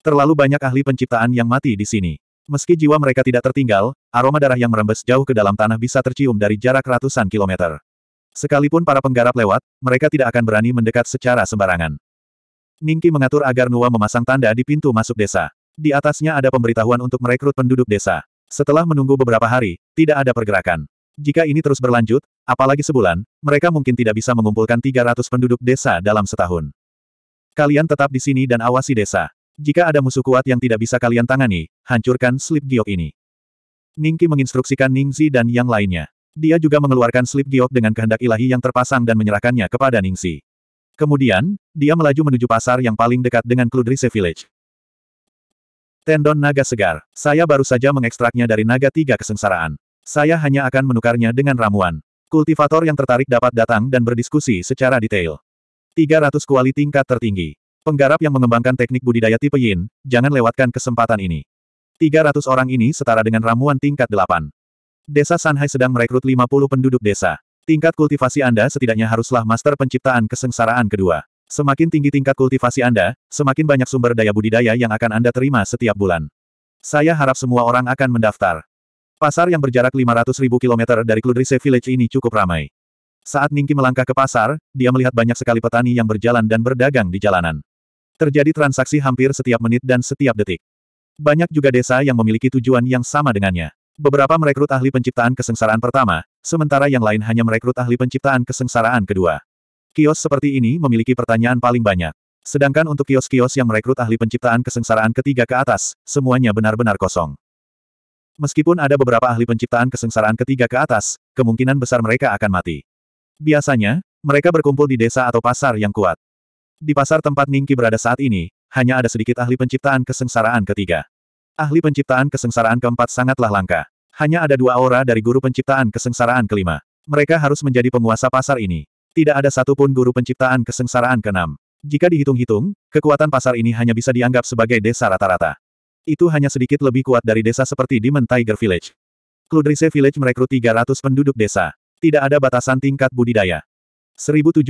Terlalu banyak ahli penciptaan yang mati di sini. Meski jiwa mereka tidak tertinggal, aroma darah yang merembes jauh ke dalam tanah bisa tercium dari jarak ratusan kilometer. Sekalipun para penggarap lewat, mereka tidak akan berani mendekat secara sembarangan. Ningki mengatur agar Nuwa memasang tanda di pintu masuk desa. Di atasnya ada pemberitahuan untuk merekrut penduduk desa. Setelah menunggu beberapa hari, tidak ada pergerakan. Jika ini terus berlanjut, apalagi sebulan, mereka mungkin tidak bisa mengumpulkan 300 penduduk desa dalam setahun. Kalian tetap di sini dan awasi desa. Jika ada musuh kuat yang tidak bisa kalian tangani, hancurkan slip giok ini. Ningki menginstruksikan Ningzi dan yang lainnya. Dia juga mengeluarkan slip giok dengan kehendak ilahi yang terpasang dan menyerahkannya kepada Ningzi. Kemudian, dia melaju menuju pasar yang paling dekat dengan Kludrise Village. Tendon naga segar. Saya baru saja mengekstraknya dari naga tiga kesengsaraan. Saya hanya akan menukarnya dengan ramuan. Kultivator yang tertarik dapat datang dan berdiskusi secara detail. 300 kuali tingkat tertinggi. Penggarap yang mengembangkan teknik budidaya tipe Yin, jangan lewatkan kesempatan ini. 300 orang ini setara dengan ramuan tingkat 8. Desa Sanhai sedang merekrut 50 penduduk desa. Tingkat kultivasi Anda setidaknya haruslah master penciptaan kesengsaraan kedua. Semakin tinggi tingkat kultivasi Anda, semakin banyak sumber daya budidaya yang akan Anda terima setiap bulan. Saya harap semua orang akan mendaftar. Pasar yang berjarak ribu kilometer dari Kludrise Village ini cukup ramai. Saat Ningki melangkah ke pasar, dia melihat banyak sekali petani yang berjalan dan berdagang di jalanan. Terjadi transaksi hampir setiap menit dan setiap detik. Banyak juga desa yang memiliki tujuan yang sama dengannya. Beberapa merekrut ahli penciptaan kesengsaraan pertama, sementara yang lain hanya merekrut ahli penciptaan kesengsaraan kedua. Kios seperti ini memiliki pertanyaan paling banyak. Sedangkan untuk kios-kios yang merekrut ahli penciptaan kesengsaraan ketiga ke atas, semuanya benar-benar kosong. Meskipun ada beberapa ahli penciptaan kesengsaraan ketiga ke atas, kemungkinan besar mereka akan mati. Biasanya, mereka berkumpul di desa atau pasar yang kuat. Di pasar tempat Ningki berada saat ini, hanya ada sedikit ahli penciptaan kesengsaraan ketiga. Ahli penciptaan kesengsaraan keempat sangatlah langka. Hanya ada dua aura dari guru penciptaan kesengsaraan kelima. Mereka harus menjadi penguasa pasar ini. Tidak ada satupun guru penciptaan kesengsaraan keenam. Jika dihitung-hitung, kekuatan pasar ini hanya bisa dianggap sebagai desa rata-rata. Itu hanya sedikit lebih kuat dari desa seperti Demon Tiger Village. Kludrise Village merekrut 300 penduduk desa. Tidak ada batasan tingkat budidaya. 1735.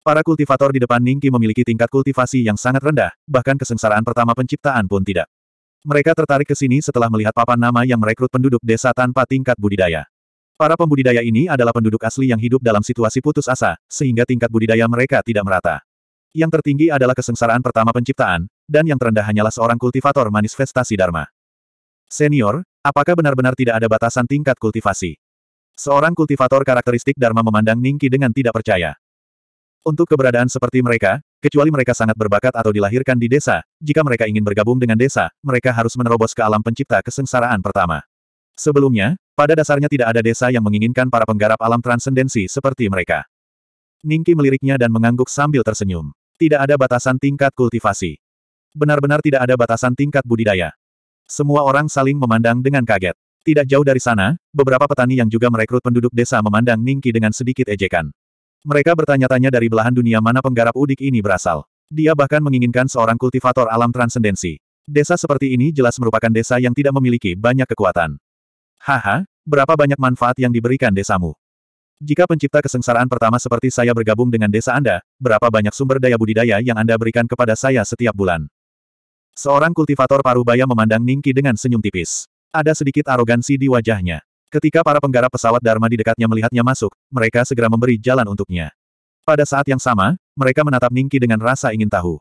Para kultivator di depan Ningki memiliki tingkat kultivasi yang sangat rendah, bahkan kesengsaraan pertama penciptaan pun tidak. Mereka tertarik ke sini setelah melihat papan nama yang merekrut penduduk desa tanpa tingkat budidaya. Para pembudidaya ini adalah penduduk asli yang hidup dalam situasi putus asa, sehingga tingkat budidaya mereka tidak merata. Yang tertinggi adalah kesengsaraan pertama penciptaan, dan yang terendah hanyalah seorang kultivator manifestasi Dharma. Senior, apakah benar-benar tidak ada batasan tingkat kultivasi? Seorang kultivator karakteristik Dharma memandang Ningki dengan tidak percaya. Untuk keberadaan seperti mereka, kecuali mereka sangat berbakat atau dilahirkan di desa, jika mereka ingin bergabung dengan desa, mereka harus menerobos ke alam pencipta kesengsaraan pertama. Sebelumnya, pada dasarnya tidak ada desa yang menginginkan para penggarap alam transendensi seperti mereka. Ningki meliriknya dan mengangguk sambil tersenyum. Tidak ada batasan tingkat kultivasi. Benar-benar tidak ada batasan tingkat budidaya. Semua orang saling memandang dengan kaget. Tidak jauh dari sana, beberapa petani yang juga merekrut penduduk desa memandang Ningki dengan sedikit ejekan. Mereka bertanya-tanya dari belahan dunia mana penggarap udik ini berasal. Dia bahkan menginginkan seorang kultivator alam transendensi. Desa seperti ini jelas merupakan desa yang tidak memiliki banyak kekuatan. Haha, berapa banyak manfaat yang diberikan desamu? Jika pencipta kesengsaraan pertama seperti saya bergabung dengan desa Anda, berapa banyak sumber daya budidaya yang Anda berikan kepada saya setiap bulan? Seorang kultivator parubaya memandang Ningki dengan senyum tipis. Ada sedikit arogansi di wajahnya. Ketika para penggarap pesawat Dharma di dekatnya melihatnya masuk, mereka segera memberi jalan untuknya. Pada saat yang sama, mereka menatap Ningki dengan rasa ingin tahu.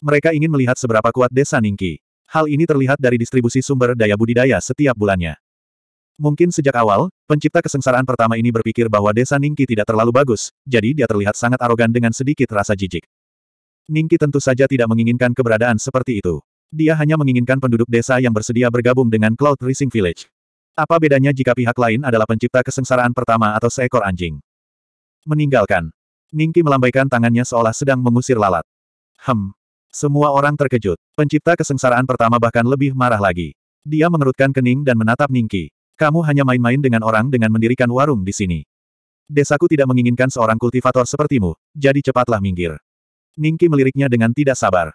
Mereka ingin melihat seberapa kuat desa Ningki. Hal ini terlihat dari distribusi sumber daya budidaya setiap bulannya. Mungkin sejak awal, pencipta kesengsaraan pertama ini berpikir bahwa desa Ningki tidak terlalu bagus, jadi dia terlihat sangat arogan dengan sedikit rasa jijik. Ningki tentu saja tidak menginginkan keberadaan seperti itu. Dia hanya menginginkan penduduk desa yang bersedia bergabung dengan Cloud Racing Village. Apa bedanya jika pihak lain adalah pencipta kesengsaraan pertama atau seekor anjing? Meninggalkan. Ningki melambaikan tangannya seolah sedang mengusir lalat. Hem. Semua orang terkejut. Pencipta kesengsaraan pertama bahkan lebih marah lagi. Dia mengerutkan kening dan menatap Ningki. Kamu hanya main-main dengan orang dengan mendirikan warung di sini. Desaku tidak menginginkan seorang kultivator sepertimu, jadi cepatlah minggir. Ningki meliriknya dengan tidak sabar.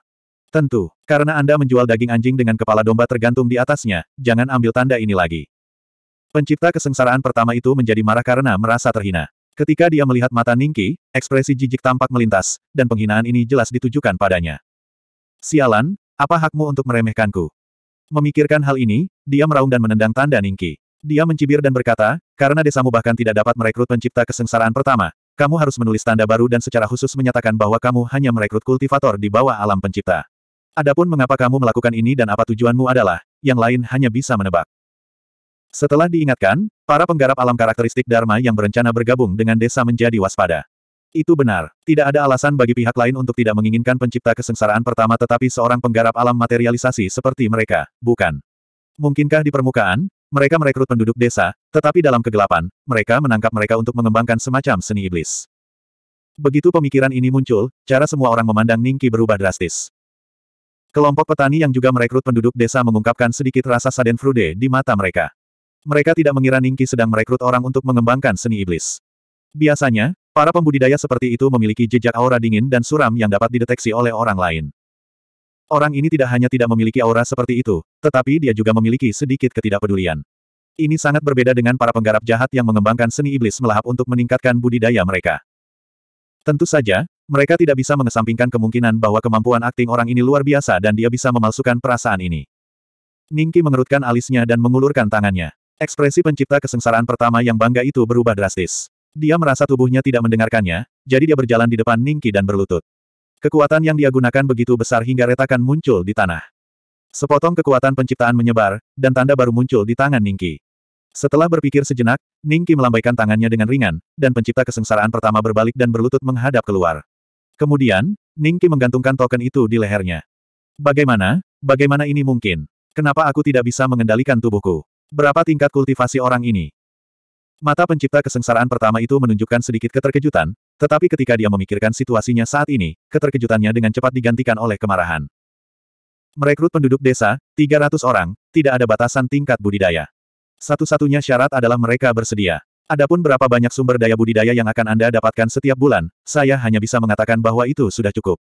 Tentu, karena Anda menjual daging anjing dengan kepala domba tergantung di atasnya, jangan ambil tanda ini lagi. Pencipta kesengsaraan pertama itu menjadi marah karena merasa terhina. Ketika dia melihat mata Ningki, ekspresi jijik tampak melintas, dan penghinaan ini jelas ditujukan padanya. Sialan, apa hakmu untuk meremehkanku? Memikirkan hal ini, dia meraung dan menendang tanda Ningki. Dia mencibir dan berkata, karena desamu bahkan tidak dapat merekrut pencipta kesengsaraan pertama, kamu harus menulis tanda baru dan secara khusus menyatakan bahwa kamu hanya merekrut kultivator di bawah alam pencipta. Adapun mengapa kamu melakukan ini dan apa tujuanmu adalah, yang lain hanya bisa menebak. Setelah diingatkan, para penggarap alam karakteristik Dharma yang berencana bergabung dengan desa menjadi waspada. Itu benar, tidak ada alasan bagi pihak lain untuk tidak menginginkan pencipta kesengsaraan pertama tetapi seorang penggarap alam materialisasi seperti mereka, bukan. Mungkinkah di permukaan, mereka merekrut penduduk desa, tetapi dalam kegelapan, mereka menangkap mereka untuk mengembangkan semacam seni iblis. Begitu pemikiran ini muncul, cara semua orang memandang Ningki berubah drastis. Kelompok petani yang juga merekrut penduduk desa mengungkapkan sedikit rasa saden frude di mata mereka. Mereka tidak mengira Ningki sedang merekrut orang untuk mengembangkan seni iblis. Biasanya, para pembudidaya seperti itu memiliki jejak aura dingin dan suram yang dapat dideteksi oleh orang lain. Orang ini tidak hanya tidak memiliki aura seperti itu, tetapi dia juga memiliki sedikit ketidakpedulian. Ini sangat berbeda dengan para penggarap jahat yang mengembangkan seni iblis melahap untuk meningkatkan budidaya mereka. Tentu saja, mereka tidak bisa mengesampingkan kemungkinan bahwa kemampuan akting orang ini luar biasa dan dia bisa memalsukan perasaan ini. Ningki mengerutkan alisnya dan mengulurkan tangannya. Ekspresi pencipta kesengsaraan pertama yang bangga itu berubah drastis. Dia merasa tubuhnya tidak mendengarkannya, jadi dia berjalan di depan Ningki dan berlutut. Kekuatan yang dia gunakan begitu besar hingga retakan muncul di tanah. Sepotong kekuatan penciptaan menyebar, dan tanda baru muncul di tangan Ningki. Setelah berpikir sejenak, Ningki melambaikan tangannya dengan ringan, dan pencipta kesengsaraan pertama berbalik dan berlutut menghadap keluar. Kemudian, Ningki menggantungkan token itu di lehernya. Bagaimana? Bagaimana ini mungkin? Kenapa aku tidak bisa mengendalikan tubuhku? Berapa tingkat kultivasi orang ini? Mata pencipta kesengsaraan pertama itu menunjukkan sedikit keterkejutan, tetapi ketika dia memikirkan situasinya saat ini, keterkejutannya dengan cepat digantikan oleh kemarahan. Merekrut penduduk desa, 300 orang, tidak ada batasan tingkat budidaya. Satu-satunya syarat adalah mereka bersedia. Adapun berapa banyak sumber daya budidaya yang akan Anda dapatkan setiap bulan, saya hanya bisa mengatakan bahwa itu sudah cukup.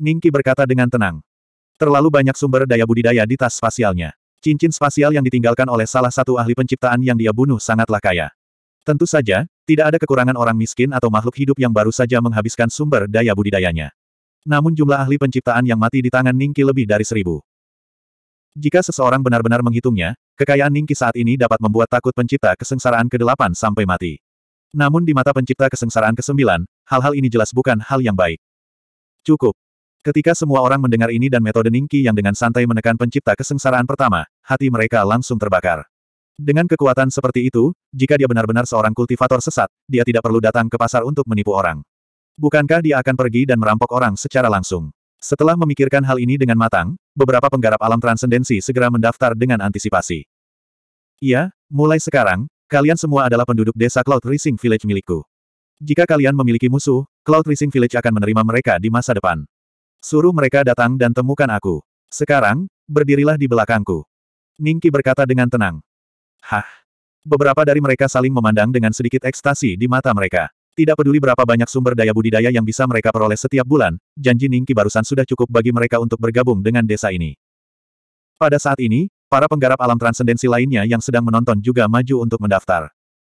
Ningki berkata dengan tenang. Terlalu banyak sumber daya budidaya di tas spasialnya. Cincin spasial yang ditinggalkan oleh salah satu ahli penciptaan yang dia bunuh sangatlah kaya. Tentu saja, tidak ada kekurangan orang miskin atau makhluk hidup yang baru saja menghabiskan sumber daya budidayanya. Namun jumlah ahli penciptaan yang mati di tangan Ningki lebih dari seribu. Jika seseorang benar-benar menghitungnya, kekayaan Ningki saat ini dapat membuat takut pencipta kesengsaraan ke-8 sampai mati. Namun di mata pencipta kesengsaraan ke-9, hal-hal ini jelas bukan hal yang baik. Cukup, Ketika semua orang mendengar ini dan metode Ningki yang dengan santai menekan pencipta kesengsaraan pertama, hati mereka langsung terbakar. Dengan kekuatan seperti itu, jika dia benar-benar seorang kultivator sesat, dia tidak perlu datang ke pasar untuk menipu orang. Bukankah dia akan pergi dan merampok orang secara langsung? Setelah memikirkan hal ini dengan matang, beberapa penggarap alam transendensi segera mendaftar dengan antisipasi. Iya, mulai sekarang, kalian semua adalah penduduk desa Cloud Rising Village milikku. Jika kalian memiliki musuh, Cloud Rising Village akan menerima mereka di masa depan. Suruh mereka datang dan temukan aku. Sekarang, berdirilah di belakangku. Ningki berkata dengan tenang. Hah. Beberapa dari mereka saling memandang dengan sedikit ekstasi di mata mereka. Tidak peduli berapa banyak sumber daya budidaya yang bisa mereka peroleh setiap bulan, janji Ningki barusan sudah cukup bagi mereka untuk bergabung dengan desa ini. Pada saat ini, para penggarap alam transendensi lainnya yang sedang menonton juga maju untuk mendaftar.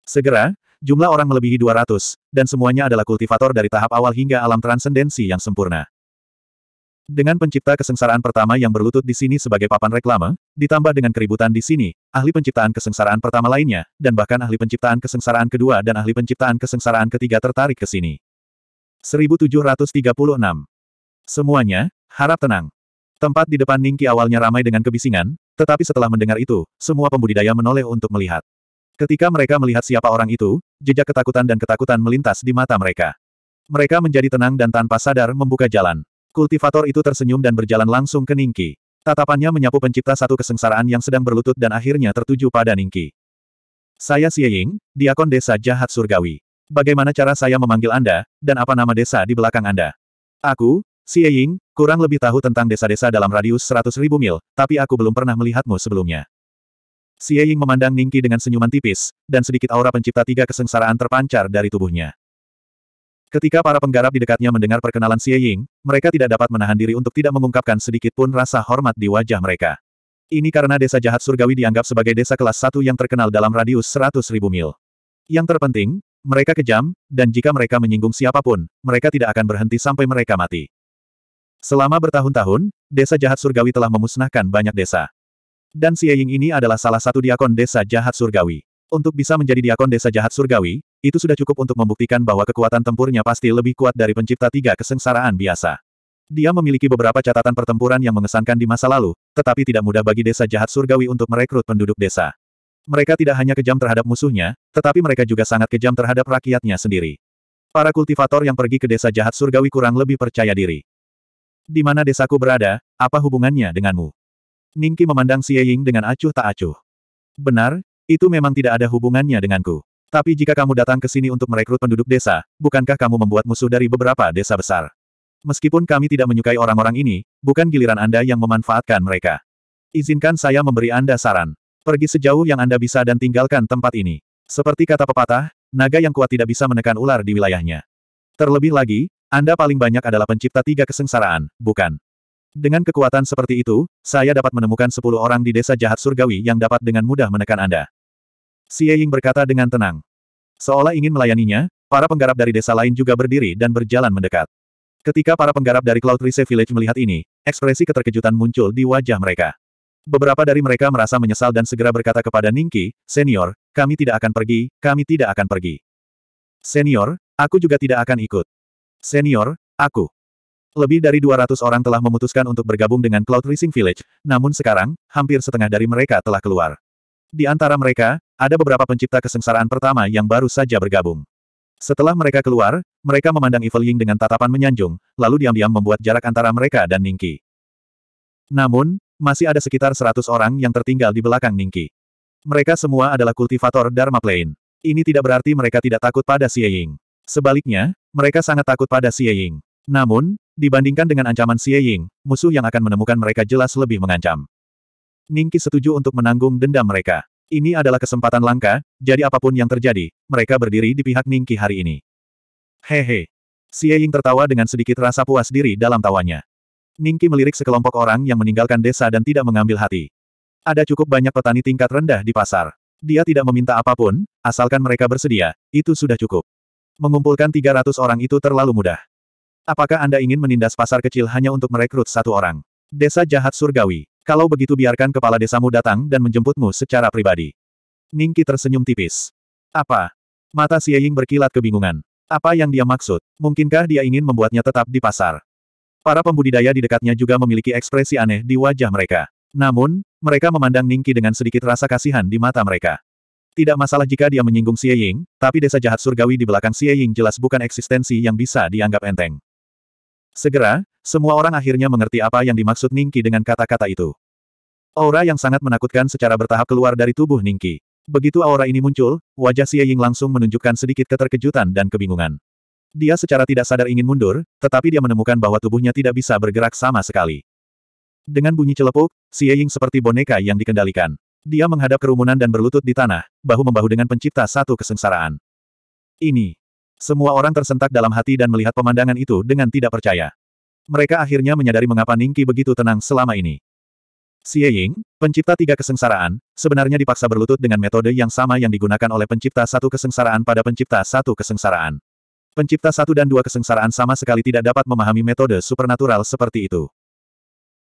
Segera, jumlah orang melebihi 200, dan semuanya adalah kultivator dari tahap awal hingga alam transendensi yang sempurna. Dengan pencipta kesengsaraan pertama yang berlutut di sini sebagai papan reklame, ditambah dengan keributan di sini, ahli penciptaan kesengsaraan pertama lainnya, dan bahkan ahli penciptaan kesengsaraan kedua dan ahli penciptaan kesengsaraan ketiga tertarik ke sini. 1736. Semuanya, harap tenang. Tempat di depan Ningki awalnya ramai dengan kebisingan, tetapi setelah mendengar itu, semua pembudidaya menoleh untuk melihat. Ketika mereka melihat siapa orang itu, jejak ketakutan dan ketakutan melintas di mata mereka. Mereka menjadi tenang dan tanpa sadar membuka jalan. Kultivator itu tersenyum dan berjalan langsung ke Ningki. Tatapannya menyapu pencipta satu kesengsaraan yang sedang berlutut dan akhirnya tertuju pada Ningki. Saya Xie Ying, diakon desa jahat surgawi. Bagaimana cara saya memanggil Anda, dan apa nama desa di belakang Anda? Aku, Xie Ying, kurang lebih tahu tentang desa-desa dalam radius 100 ribu mil, tapi aku belum pernah melihatmu sebelumnya. Xie Ying memandang Ningki dengan senyuman tipis, dan sedikit aura pencipta tiga kesengsaraan terpancar dari tubuhnya. Ketika para penggarap di dekatnya mendengar perkenalan Xie Ying, mereka tidak dapat menahan diri untuk tidak mengungkapkan sedikit pun rasa hormat di wajah mereka. Ini karena desa jahat surgawi dianggap sebagai desa kelas satu yang terkenal dalam radius 100.000 mil. Yang terpenting, mereka kejam, dan jika mereka menyinggung siapapun, mereka tidak akan berhenti sampai mereka mati. Selama bertahun-tahun, desa jahat surgawi telah memusnahkan banyak desa. Dan Xie Ying ini adalah salah satu diakon desa jahat surgawi. Untuk bisa menjadi diakon desa jahat surgawi, itu sudah cukup untuk membuktikan bahwa kekuatan tempurnya pasti lebih kuat dari pencipta tiga kesengsaraan biasa. Dia memiliki beberapa catatan pertempuran yang mengesankan di masa lalu, tetapi tidak mudah bagi desa jahat surgawi untuk merekrut penduduk desa. Mereka tidak hanya kejam terhadap musuhnya, tetapi mereka juga sangat kejam terhadap rakyatnya sendiri. Para kultivator yang pergi ke desa jahat surgawi kurang lebih percaya diri. Di mana desaku berada, apa hubungannya denganmu? Ningki memandang Xie Ying dengan acuh tak acuh. Benar, itu memang tidak ada hubungannya denganku. Tapi jika kamu datang ke sini untuk merekrut penduduk desa, bukankah kamu membuat musuh dari beberapa desa besar? Meskipun kami tidak menyukai orang-orang ini, bukan giliran Anda yang memanfaatkan mereka. Izinkan saya memberi Anda saran. Pergi sejauh yang Anda bisa dan tinggalkan tempat ini. Seperti kata pepatah, naga yang kuat tidak bisa menekan ular di wilayahnya. Terlebih lagi, Anda paling banyak adalah pencipta tiga kesengsaraan, bukan? Dengan kekuatan seperti itu, saya dapat menemukan sepuluh orang di desa jahat surgawi yang dapat dengan mudah menekan Anda. Xie Ying berkata dengan tenang. Seolah ingin melayaninya, para penggarap dari desa lain juga berdiri dan berjalan mendekat. Ketika para penggarap dari Cloud Rise Village melihat ini, ekspresi keterkejutan muncul di wajah mereka. Beberapa dari mereka merasa menyesal dan segera berkata kepada Ningki, Senior, kami tidak akan pergi, kami tidak akan pergi. Senior, aku juga tidak akan ikut. Senior, aku. Lebih dari 200 orang telah memutuskan untuk bergabung dengan Cloud Rising Village, namun sekarang, hampir setengah dari mereka telah keluar. Di antara mereka, ada beberapa pencipta kesengsaraan pertama yang baru saja bergabung. Setelah mereka keluar, mereka memandang Evil Ying dengan tatapan menyanjung, lalu diam-diam membuat jarak antara mereka dan Ningki. Namun, masih ada sekitar 100 orang yang tertinggal di belakang Ningki. Mereka semua adalah kultivator Dharma Plane. Ini tidak berarti mereka tidak takut pada Xie Ying. Sebaliknya, mereka sangat takut pada Xie Ying. Namun, Dibandingkan dengan ancaman Xie Ying, musuh yang akan menemukan mereka jelas lebih mengancam. Ningki setuju untuk menanggung dendam mereka. Ini adalah kesempatan langka, jadi apapun yang terjadi, mereka berdiri di pihak Ningki hari ini. Hehe. Xie Ying tertawa dengan sedikit rasa puas diri dalam tawanya. Ningki melirik sekelompok orang yang meninggalkan desa dan tidak mengambil hati. Ada cukup banyak petani tingkat rendah di pasar. Dia tidak meminta apapun, asalkan mereka bersedia, itu sudah cukup. Mengumpulkan 300 orang itu terlalu mudah. Apakah Anda ingin menindas pasar kecil hanya untuk merekrut satu orang? Desa jahat surgawi. Kalau begitu biarkan kepala desamu datang dan menjemputmu secara pribadi. Ningki tersenyum tipis. Apa? Mata Xie Ying berkilat kebingungan. Apa yang dia maksud? Mungkinkah dia ingin membuatnya tetap di pasar? Para pembudidaya di dekatnya juga memiliki ekspresi aneh di wajah mereka. Namun, mereka memandang Ningki dengan sedikit rasa kasihan di mata mereka. Tidak masalah jika dia menyinggung Xie Ying, tapi desa jahat surgawi di belakang Xie Ying jelas bukan eksistensi yang bisa dianggap enteng. Segera, semua orang akhirnya mengerti apa yang dimaksud Ningki dengan kata-kata itu. Aura yang sangat menakutkan secara bertahap keluar dari tubuh Ningki. Begitu aura ini muncul, wajah Xie Ying langsung menunjukkan sedikit keterkejutan dan kebingungan. Dia secara tidak sadar ingin mundur, tetapi dia menemukan bahwa tubuhnya tidak bisa bergerak sama sekali. Dengan bunyi celepuk, Xie Ying seperti boneka yang dikendalikan. Dia menghadap kerumunan dan berlutut di tanah, bahu-membahu dengan pencipta satu kesengsaraan. Ini. Semua orang tersentak dalam hati dan melihat pemandangan itu dengan tidak percaya. Mereka akhirnya menyadari mengapa Ningki begitu tenang selama ini. Xie Ying, pencipta tiga kesengsaraan, sebenarnya dipaksa berlutut dengan metode yang sama yang digunakan oleh pencipta satu kesengsaraan pada pencipta satu kesengsaraan. Pencipta satu dan dua kesengsaraan sama sekali tidak dapat memahami metode supernatural seperti itu.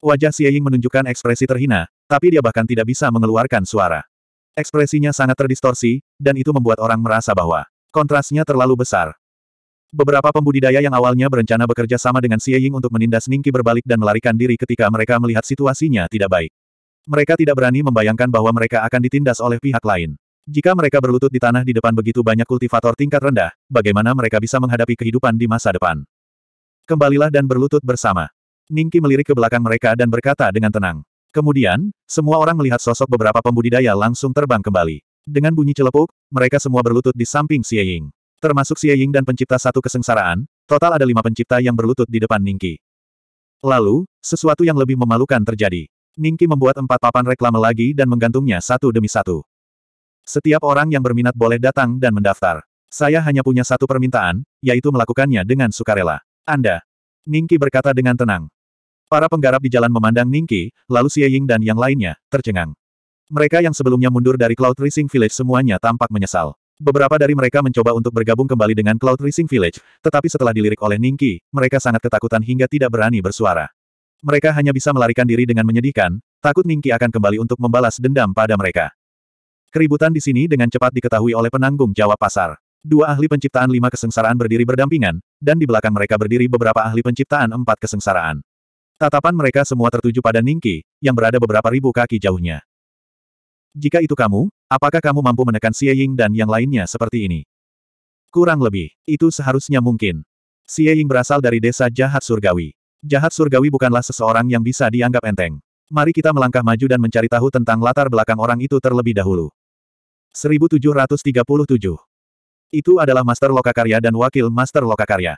Wajah Xie Ying menunjukkan ekspresi terhina, tapi dia bahkan tidak bisa mengeluarkan suara. Ekspresinya sangat terdistorsi, dan itu membuat orang merasa bahwa Kontrasnya terlalu besar. Beberapa pembudidaya yang awalnya berencana bekerja sama dengan Xie Ying untuk menindas Ningki berbalik dan melarikan diri ketika mereka melihat situasinya tidak baik. Mereka tidak berani membayangkan bahwa mereka akan ditindas oleh pihak lain. Jika mereka berlutut di tanah di depan begitu banyak kultivator tingkat rendah, bagaimana mereka bisa menghadapi kehidupan di masa depan? Kembalilah dan berlutut bersama. Ningki melirik ke belakang mereka dan berkata dengan tenang. Kemudian, semua orang melihat sosok beberapa pembudidaya langsung terbang kembali. Dengan bunyi celepuk, mereka semua berlutut di samping Xie Ying. Termasuk Xie Ying dan pencipta satu kesengsaraan, total ada lima pencipta yang berlutut di depan Ningki. Lalu, sesuatu yang lebih memalukan terjadi. Ningki membuat empat papan reklame lagi dan menggantungnya satu demi satu. Setiap orang yang berminat boleh datang dan mendaftar. Saya hanya punya satu permintaan, yaitu melakukannya dengan sukarela. Anda. Ningki berkata dengan tenang. Para penggarap di jalan memandang Ningki, lalu Xie Ying dan yang lainnya, tercengang. Mereka yang sebelumnya mundur dari Cloud Rising Village semuanya tampak menyesal. Beberapa dari mereka mencoba untuk bergabung kembali dengan Cloud Rising Village, tetapi setelah dilirik oleh Ningki, mereka sangat ketakutan hingga tidak berani bersuara. Mereka hanya bisa melarikan diri dengan menyedihkan, takut Ningki akan kembali untuk membalas dendam pada mereka. Keributan di sini dengan cepat diketahui oleh penanggung jawab pasar. Dua ahli penciptaan lima kesengsaraan berdiri berdampingan, dan di belakang mereka berdiri beberapa ahli penciptaan empat kesengsaraan. Tatapan mereka semua tertuju pada Ningki, yang berada beberapa ribu kaki jauhnya. Jika itu kamu, apakah kamu mampu menekan Xie Ying dan yang lainnya seperti ini? Kurang lebih, itu seharusnya mungkin. Xie Ying berasal dari desa jahat surgawi. Jahat surgawi bukanlah seseorang yang bisa dianggap enteng. Mari kita melangkah maju dan mencari tahu tentang latar belakang orang itu terlebih dahulu. 1737 Itu adalah Master Lokakarya dan Wakil Master Lokakarya.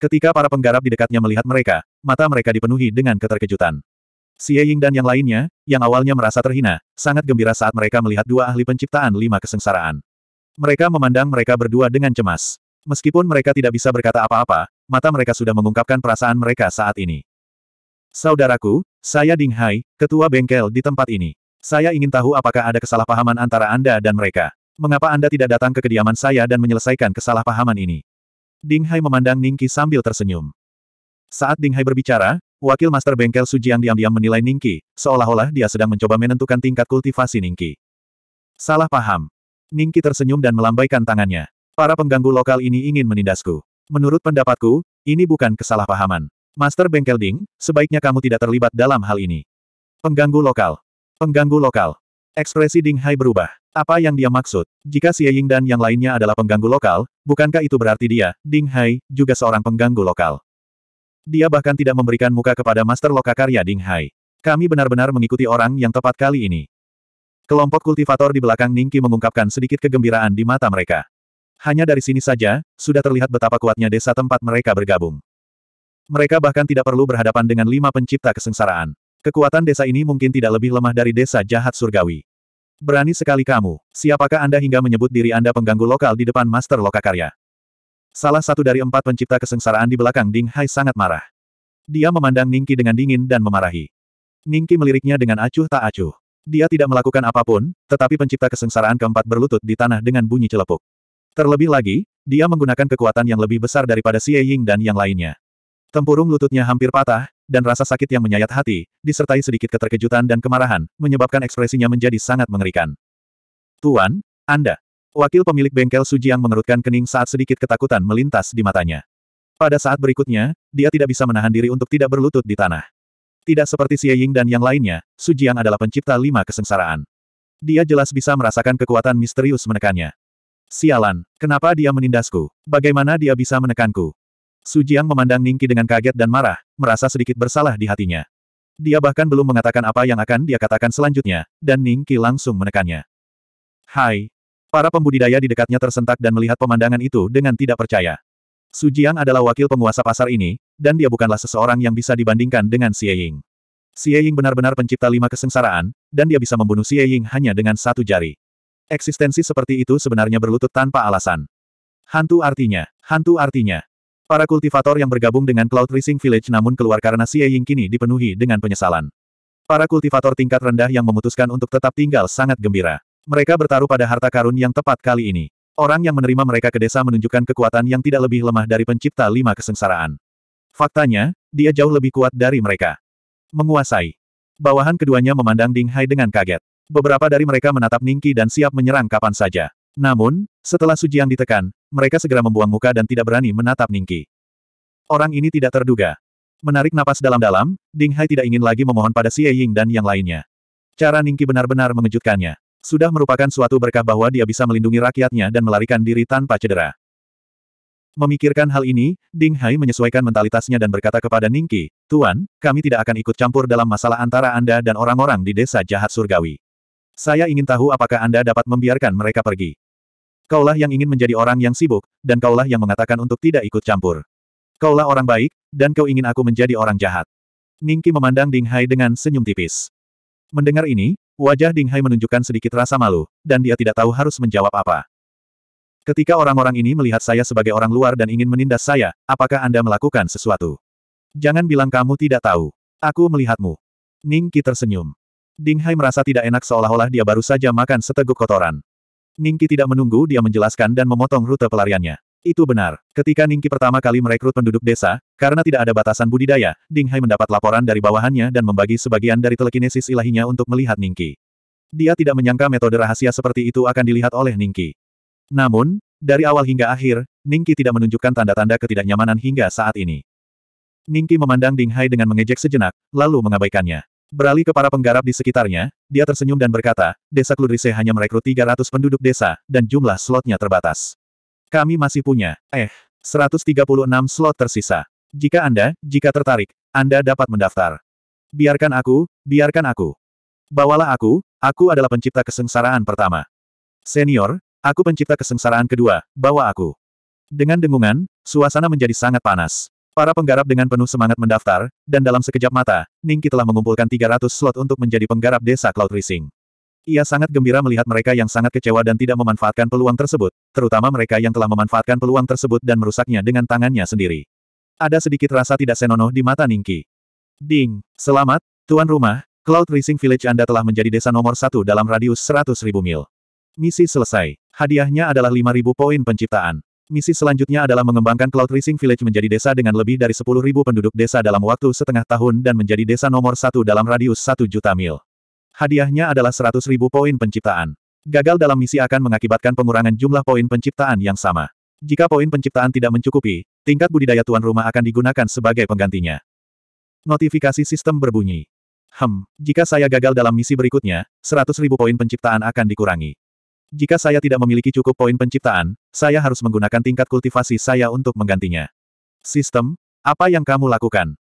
Ketika para penggarap di dekatnya melihat mereka, mata mereka dipenuhi dengan keterkejutan. Xie Ying dan yang lainnya, yang awalnya merasa terhina, sangat gembira saat mereka melihat dua ahli penciptaan lima kesengsaraan. Mereka memandang mereka berdua dengan cemas. Meskipun mereka tidak bisa berkata apa-apa, mata mereka sudah mengungkapkan perasaan mereka saat ini. Saudaraku, saya Ding Hai, ketua bengkel di tempat ini. Saya ingin tahu apakah ada kesalahpahaman antara Anda dan mereka. Mengapa Anda tidak datang ke kediaman saya dan menyelesaikan kesalahpahaman ini? Ding Hai memandang Ningki sambil tersenyum. Saat Ding Hai berbicara, Wakil Master Bengkel Sujiang diam-diam menilai Ningki, seolah-olah dia sedang mencoba menentukan tingkat kultivasi Ningki. Salah paham. Ningki tersenyum dan melambaikan tangannya. Para pengganggu lokal ini ingin menindasku. Menurut pendapatku, ini bukan kesalahpahaman. Master Bengkel Ding, sebaiknya kamu tidak terlibat dalam hal ini. Pengganggu lokal. Pengganggu lokal. Ekspresi Ding Hai berubah. Apa yang dia maksud? Jika Xie Ying dan yang lainnya adalah pengganggu lokal, bukankah itu berarti dia, Ding Hai, juga seorang pengganggu lokal? Dia bahkan tidak memberikan muka kepada Master Lokakarya Ding Hai. Kami benar-benar mengikuti orang yang tepat kali ini. Kelompok kultivator di belakang Ningki mengungkapkan sedikit kegembiraan di mata mereka. Hanya dari sini saja, sudah terlihat betapa kuatnya desa tempat mereka bergabung. Mereka bahkan tidak perlu berhadapan dengan lima pencipta kesengsaraan. Kekuatan desa ini mungkin tidak lebih lemah dari desa jahat surgawi. Berani sekali kamu, siapakah Anda hingga menyebut diri Anda pengganggu lokal di depan Master Lokakarya? Salah satu dari empat pencipta kesengsaraan di belakang Ding Hai sangat marah. Dia memandang Ningki dengan dingin dan memarahi. Ningki meliriknya dengan acuh tak acuh. Dia tidak melakukan apapun, tetapi pencipta kesengsaraan keempat berlutut di tanah dengan bunyi celepuk. Terlebih lagi, dia menggunakan kekuatan yang lebih besar daripada Xie Ying dan yang lainnya. Tempurung lututnya hampir patah, dan rasa sakit yang menyayat hati, disertai sedikit keterkejutan dan kemarahan, menyebabkan ekspresinya menjadi sangat mengerikan. Tuan, Anda. Wakil pemilik bengkel Sujiang mengerutkan kening saat sedikit ketakutan melintas di matanya. Pada saat berikutnya, dia tidak bisa menahan diri untuk tidak berlutut di tanah. Tidak seperti Xie Ying dan yang lainnya, Sujiang adalah pencipta lima kesengsaraan. Dia jelas bisa merasakan kekuatan misterius menekannya. Sialan, kenapa dia menindasku? Bagaimana dia bisa menekanku? Sujiang memandang Ningki dengan kaget dan marah, merasa sedikit bersalah di hatinya. Dia bahkan belum mengatakan apa yang akan dia katakan selanjutnya, dan Ningki langsung menekannya. Hai, Para pembudidaya di dekatnya tersentak dan melihat pemandangan itu dengan tidak percaya. Su adalah wakil penguasa pasar ini, dan dia bukanlah seseorang yang bisa dibandingkan dengan Xie Ying. Xie Ying benar-benar pencipta lima kesengsaraan, dan dia bisa membunuh Xie Ying hanya dengan satu jari. Eksistensi seperti itu sebenarnya berlutut tanpa alasan. Hantu artinya, hantu artinya. Para kultivator yang bergabung dengan Cloud Rising Village namun keluar karena Xie Ying kini dipenuhi dengan penyesalan. Para kultivator tingkat rendah yang memutuskan untuk tetap tinggal sangat gembira. Mereka bertaruh pada harta karun yang tepat kali ini. Orang yang menerima mereka ke desa menunjukkan kekuatan yang tidak lebih lemah dari pencipta lima kesengsaraan. Faktanya, dia jauh lebih kuat dari mereka. Menguasai. Bawahan keduanya memandang Ding Hai dengan kaget. Beberapa dari mereka menatap Ningki dan siap menyerang kapan saja. Namun, setelah Sujiang ditekan, mereka segera membuang muka dan tidak berani menatap Ningki. Orang ini tidak terduga. Menarik napas dalam-dalam, Ding Hai tidak ingin lagi memohon pada Xie Ying dan yang lainnya. Cara Ningki benar-benar mengejutkannya. Sudah merupakan suatu berkah bahwa dia bisa melindungi rakyatnya dan melarikan diri tanpa cedera. Memikirkan hal ini, Ding Hai menyesuaikan mentalitasnya dan berkata kepada Ningki, Tuan, kami tidak akan ikut campur dalam masalah antara Anda dan orang-orang di desa jahat surgawi. Saya ingin tahu apakah Anda dapat membiarkan mereka pergi. Kaulah yang ingin menjadi orang yang sibuk, dan kaulah yang mengatakan untuk tidak ikut campur. Kaulah orang baik, dan kau ingin aku menjadi orang jahat. Ningki memandang Ding Hai dengan senyum tipis. Mendengar ini, Wajah Ding Hai menunjukkan sedikit rasa malu, dan dia tidak tahu harus menjawab apa. Ketika orang-orang ini melihat saya sebagai orang luar dan ingin menindas saya, apakah Anda melakukan sesuatu? Jangan bilang kamu tidak tahu. Aku melihatmu. Ning Qi tersenyum. Ding Hai merasa tidak enak seolah-olah dia baru saja makan seteguk kotoran. Ning Qi tidak menunggu dia menjelaskan dan memotong rute pelariannya. Itu benar. Ketika Ningki pertama kali merekrut penduduk desa, karena tidak ada batasan budidaya, Ding Hai mendapat laporan dari bawahannya dan membagi sebagian dari telekinesis ilahinya untuk melihat Ningki. Dia tidak menyangka metode rahasia seperti itu akan dilihat oleh Ningki. Namun, dari awal hingga akhir, Ningki tidak menunjukkan tanda-tanda ketidaknyamanan hingga saat ini. Ningki memandang Ding Hai dengan mengejek sejenak, lalu mengabaikannya. Beralih ke para penggarap di sekitarnya, dia tersenyum dan berkata, Desa Kludrise hanya merekrut 300 penduduk desa, dan jumlah slotnya terbatas. Kami masih punya, eh, 136 slot tersisa. Jika Anda, jika tertarik, Anda dapat mendaftar. Biarkan aku, biarkan aku. Bawalah aku, aku adalah pencipta kesengsaraan pertama. Senior, aku pencipta kesengsaraan kedua, bawa aku. Dengan dengungan, suasana menjadi sangat panas. Para penggarap dengan penuh semangat mendaftar, dan dalam sekejap mata, Ningki telah mengumpulkan 300 slot untuk menjadi penggarap desa Cloud Rising. Ia sangat gembira melihat mereka yang sangat kecewa dan tidak memanfaatkan peluang tersebut, terutama mereka yang telah memanfaatkan peluang tersebut dan merusaknya dengan tangannya sendiri. Ada sedikit rasa tidak senonoh di mata Ningki. Ding, selamat, tuan rumah, Cloud Racing Village Anda telah menjadi desa nomor satu dalam radius ribu mil. Misi selesai. Hadiahnya adalah 5.000 poin penciptaan. Misi selanjutnya adalah mengembangkan Cloud Racing Village menjadi desa dengan lebih dari 10.000 penduduk desa dalam waktu setengah tahun dan menjadi desa nomor satu dalam radius 1 juta mil. Hadiahnya adalah 100.000 poin penciptaan. Gagal dalam misi akan mengakibatkan pengurangan jumlah poin penciptaan yang sama. Jika poin penciptaan tidak mencukupi, tingkat budidaya tuan rumah akan digunakan sebagai penggantinya. Notifikasi sistem berbunyi. Hmm, jika saya gagal dalam misi berikutnya, 100.000 poin penciptaan akan dikurangi. Jika saya tidak memiliki cukup poin penciptaan, saya harus menggunakan tingkat kultivasi saya untuk menggantinya. Sistem, apa yang kamu lakukan?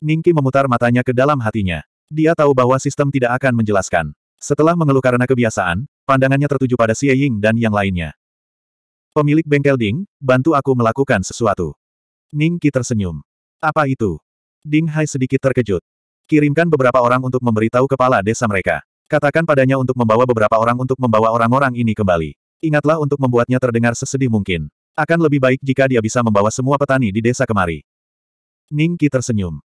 Ningki memutar matanya ke dalam hatinya. Dia tahu bahwa sistem tidak akan menjelaskan. Setelah mengeluh karena kebiasaan, pandangannya tertuju pada Xie Ying dan yang lainnya. Pemilik bengkel Ding, bantu aku melakukan sesuatu. Ning Qi tersenyum. Apa itu? Ding Hai sedikit terkejut. Kirimkan beberapa orang untuk memberitahu kepala desa mereka. Katakan padanya untuk membawa beberapa orang untuk membawa orang-orang ini kembali. Ingatlah untuk membuatnya terdengar sesedih mungkin. Akan lebih baik jika dia bisa membawa semua petani di desa kemari. Ning Qi tersenyum.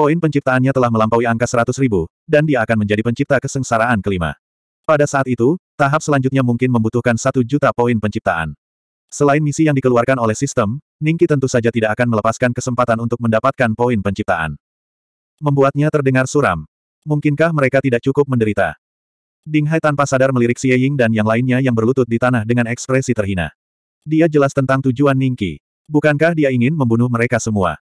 Poin penciptaannya telah melampaui angka 100 ribu, dan dia akan menjadi pencipta kesengsaraan kelima. Pada saat itu, tahap selanjutnya mungkin membutuhkan satu juta poin penciptaan. Selain misi yang dikeluarkan oleh sistem, Ningki tentu saja tidak akan melepaskan kesempatan untuk mendapatkan poin penciptaan. Membuatnya terdengar suram. Mungkinkah mereka tidak cukup menderita? Ding Hai tanpa sadar melirik Xie Ying dan yang lainnya yang berlutut di tanah dengan ekspresi terhina. Dia jelas tentang tujuan Ningki. Bukankah dia ingin membunuh mereka semua?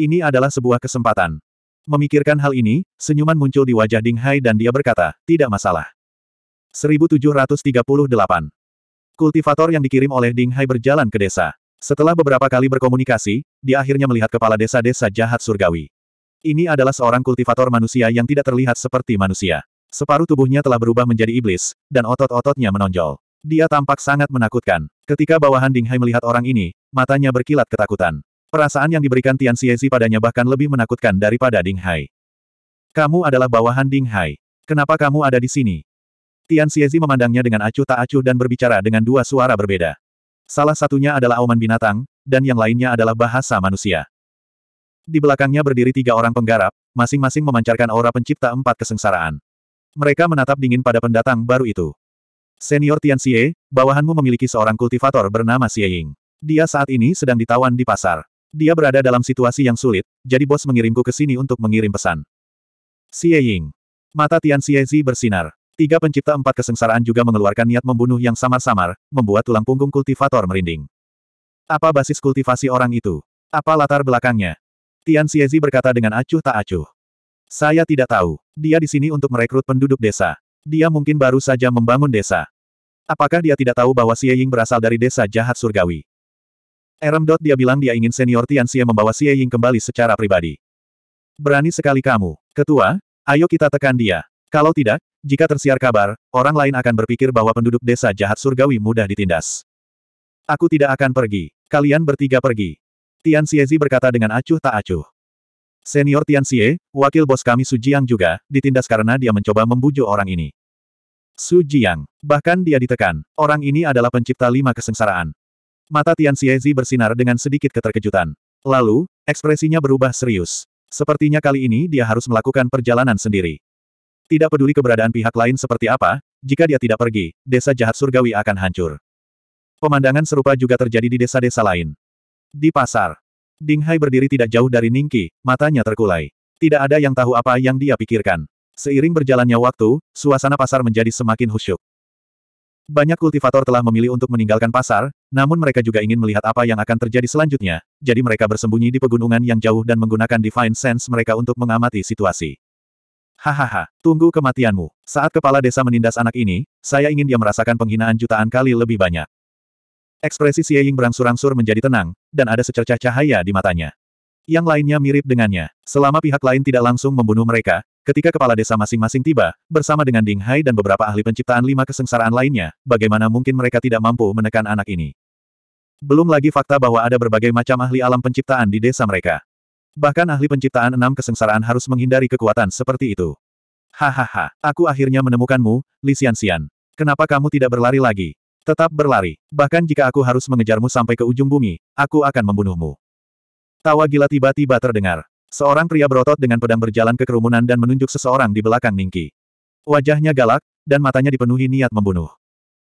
Ini adalah sebuah kesempatan. Memikirkan hal ini, senyuman muncul di wajah Ding Hai dan dia berkata, tidak masalah. 1738. Kultivator yang dikirim oleh Ding Hai berjalan ke desa. Setelah beberapa kali berkomunikasi, dia akhirnya melihat kepala desa-desa jahat surgawi. Ini adalah seorang kultivator manusia yang tidak terlihat seperti manusia. Separuh tubuhnya telah berubah menjadi iblis, dan otot-ototnya menonjol. Dia tampak sangat menakutkan. Ketika bawahan Ding Hai melihat orang ini, matanya berkilat ketakutan. Perasaan yang diberikan Tian Xiezi padanya bahkan lebih menakutkan daripada Ding Hai. Kamu adalah bawahan Ding Hai. Kenapa kamu ada di sini? Tian Xiezi memandangnya dengan acuh tak acuh dan berbicara dengan dua suara berbeda. Salah satunya adalah auman binatang, dan yang lainnya adalah bahasa manusia. Di belakangnya berdiri tiga orang penggarap, masing-masing memancarkan aura pencipta empat kesengsaraan. Mereka menatap dingin pada pendatang baru itu. Senior Tian Xie, bawahanmu memiliki seorang kultivator bernama Xie Ying. Dia saat ini sedang ditawan di pasar. Dia berada dalam situasi yang sulit, jadi bos mengirimku ke sini untuk mengirim pesan. Xie Ying. Mata Tian Xie Zi bersinar. Tiga pencipta empat kesengsaraan juga mengeluarkan niat membunuh yang samar-samar, membuat tulang punggung kultivator merinding. Apa basis kultivasi orang itu? Apa latar belakangnya? Tian Xie Zi berkata dengan acuh tak acuh. Saya tidak tahu. Dia di sini untuk merekrut penduduk desa. Dia mungkin baru saja membangun desa. Apakah dia tidak tahu bahwa Xie Ying berasal dari desa jahat surgawi? Erem. Dia bilang dia ingin senior Tian Xie membawa Xie Ying kembali secara pribadi. Berani sekali kamu. Ketua, ayo kita tekan dia. Kalau tidak, jika tersiar kabar, orang lain akan berpikir bahwa penduduk desa jahat surgawi mudah ditindas. Aku tidak akan pergi. Kalian bertiga pergi. Tian Xiezi berkata dengan acuh tak acuh. Senior Tian Xie, wakil bos kami Su Jiang juga, ditindas karena dia mencoba membujuk orang ini. Su Jiang. Bahkan dia ditekan. Orang ini adalah pencipta lima kesengsaraan. Mata Tian Xiezi bersinar dengan sedikit keterkejutan. Lalu, ekspresinya berubah serius. Sepertinya kali ini dia harus melakukan perjalanan sendiri. Tidak peduli keberadaan pihak lain seperti apa, jika dia tidak pergi, desa jahat surgawi akan hancur. Pemandangan serupa juga terjadi di desa-desa lain. Di pasar, Ding Hai berdiri tidak jauh dari Ningki, matanya terkulai. Tidak ada yang tahu apa yang dia pikirkan. Seiring berjalannya waktu, suasana pasar menjadi semakin khusyuk. Banyak kultivator telah memilih untuk meninggalkan pasar, namun mereka juga ingin melihat apa yang akan terjadi selanjutnya, jadi mereka bersembunyi di pegunungan yang jauh dan menggunakan Divine Sense mereka untuk mengamati situasi. Hahaha, tunggu kematianmu. Saat kepala desa menindas anak ini, saya ingin dia merasakan penghinaan jutaan kali lebih banyak. Ekspresi Xie Ying berangsur-angsur menjadi tenang, dan ada secercah cahaya di matanya. Yang lainnya mirip dengannya. Selama pihak lain tidak langsung membunuh mereka, Ketika kepala desa masing-masing tiba, bersama dengan Ding Hai dan beberapa ahli penciptaan lima kesengsaraan lainnya, bagaimana mungkin mereka tidak mampu menekan anak ini? Belum lagi fakta bahwa ada berbagai macam ahli alam penciptaan di desa mereka. Bahkan ahli penciptaan enam kesengsaraan harus menghindari kekuatan seperti itu. Hahaha, aku akhirnya menemukanmu, Li Xianxian. Kenapa kamu tidak berlari lagi? Tetap berlari. Bahkan jika aku harus mengejarmu sampai ke ujung bumi, aku akan membunuhmu. Tawa gila tiba-tiba terdengar. Seorang pria berotot dengan pedang berjalan ke kerumunan dan menunjuk seseorang di belakang Ningki. Wajahnya galak, dan matanya dipenuhi niat membunuh.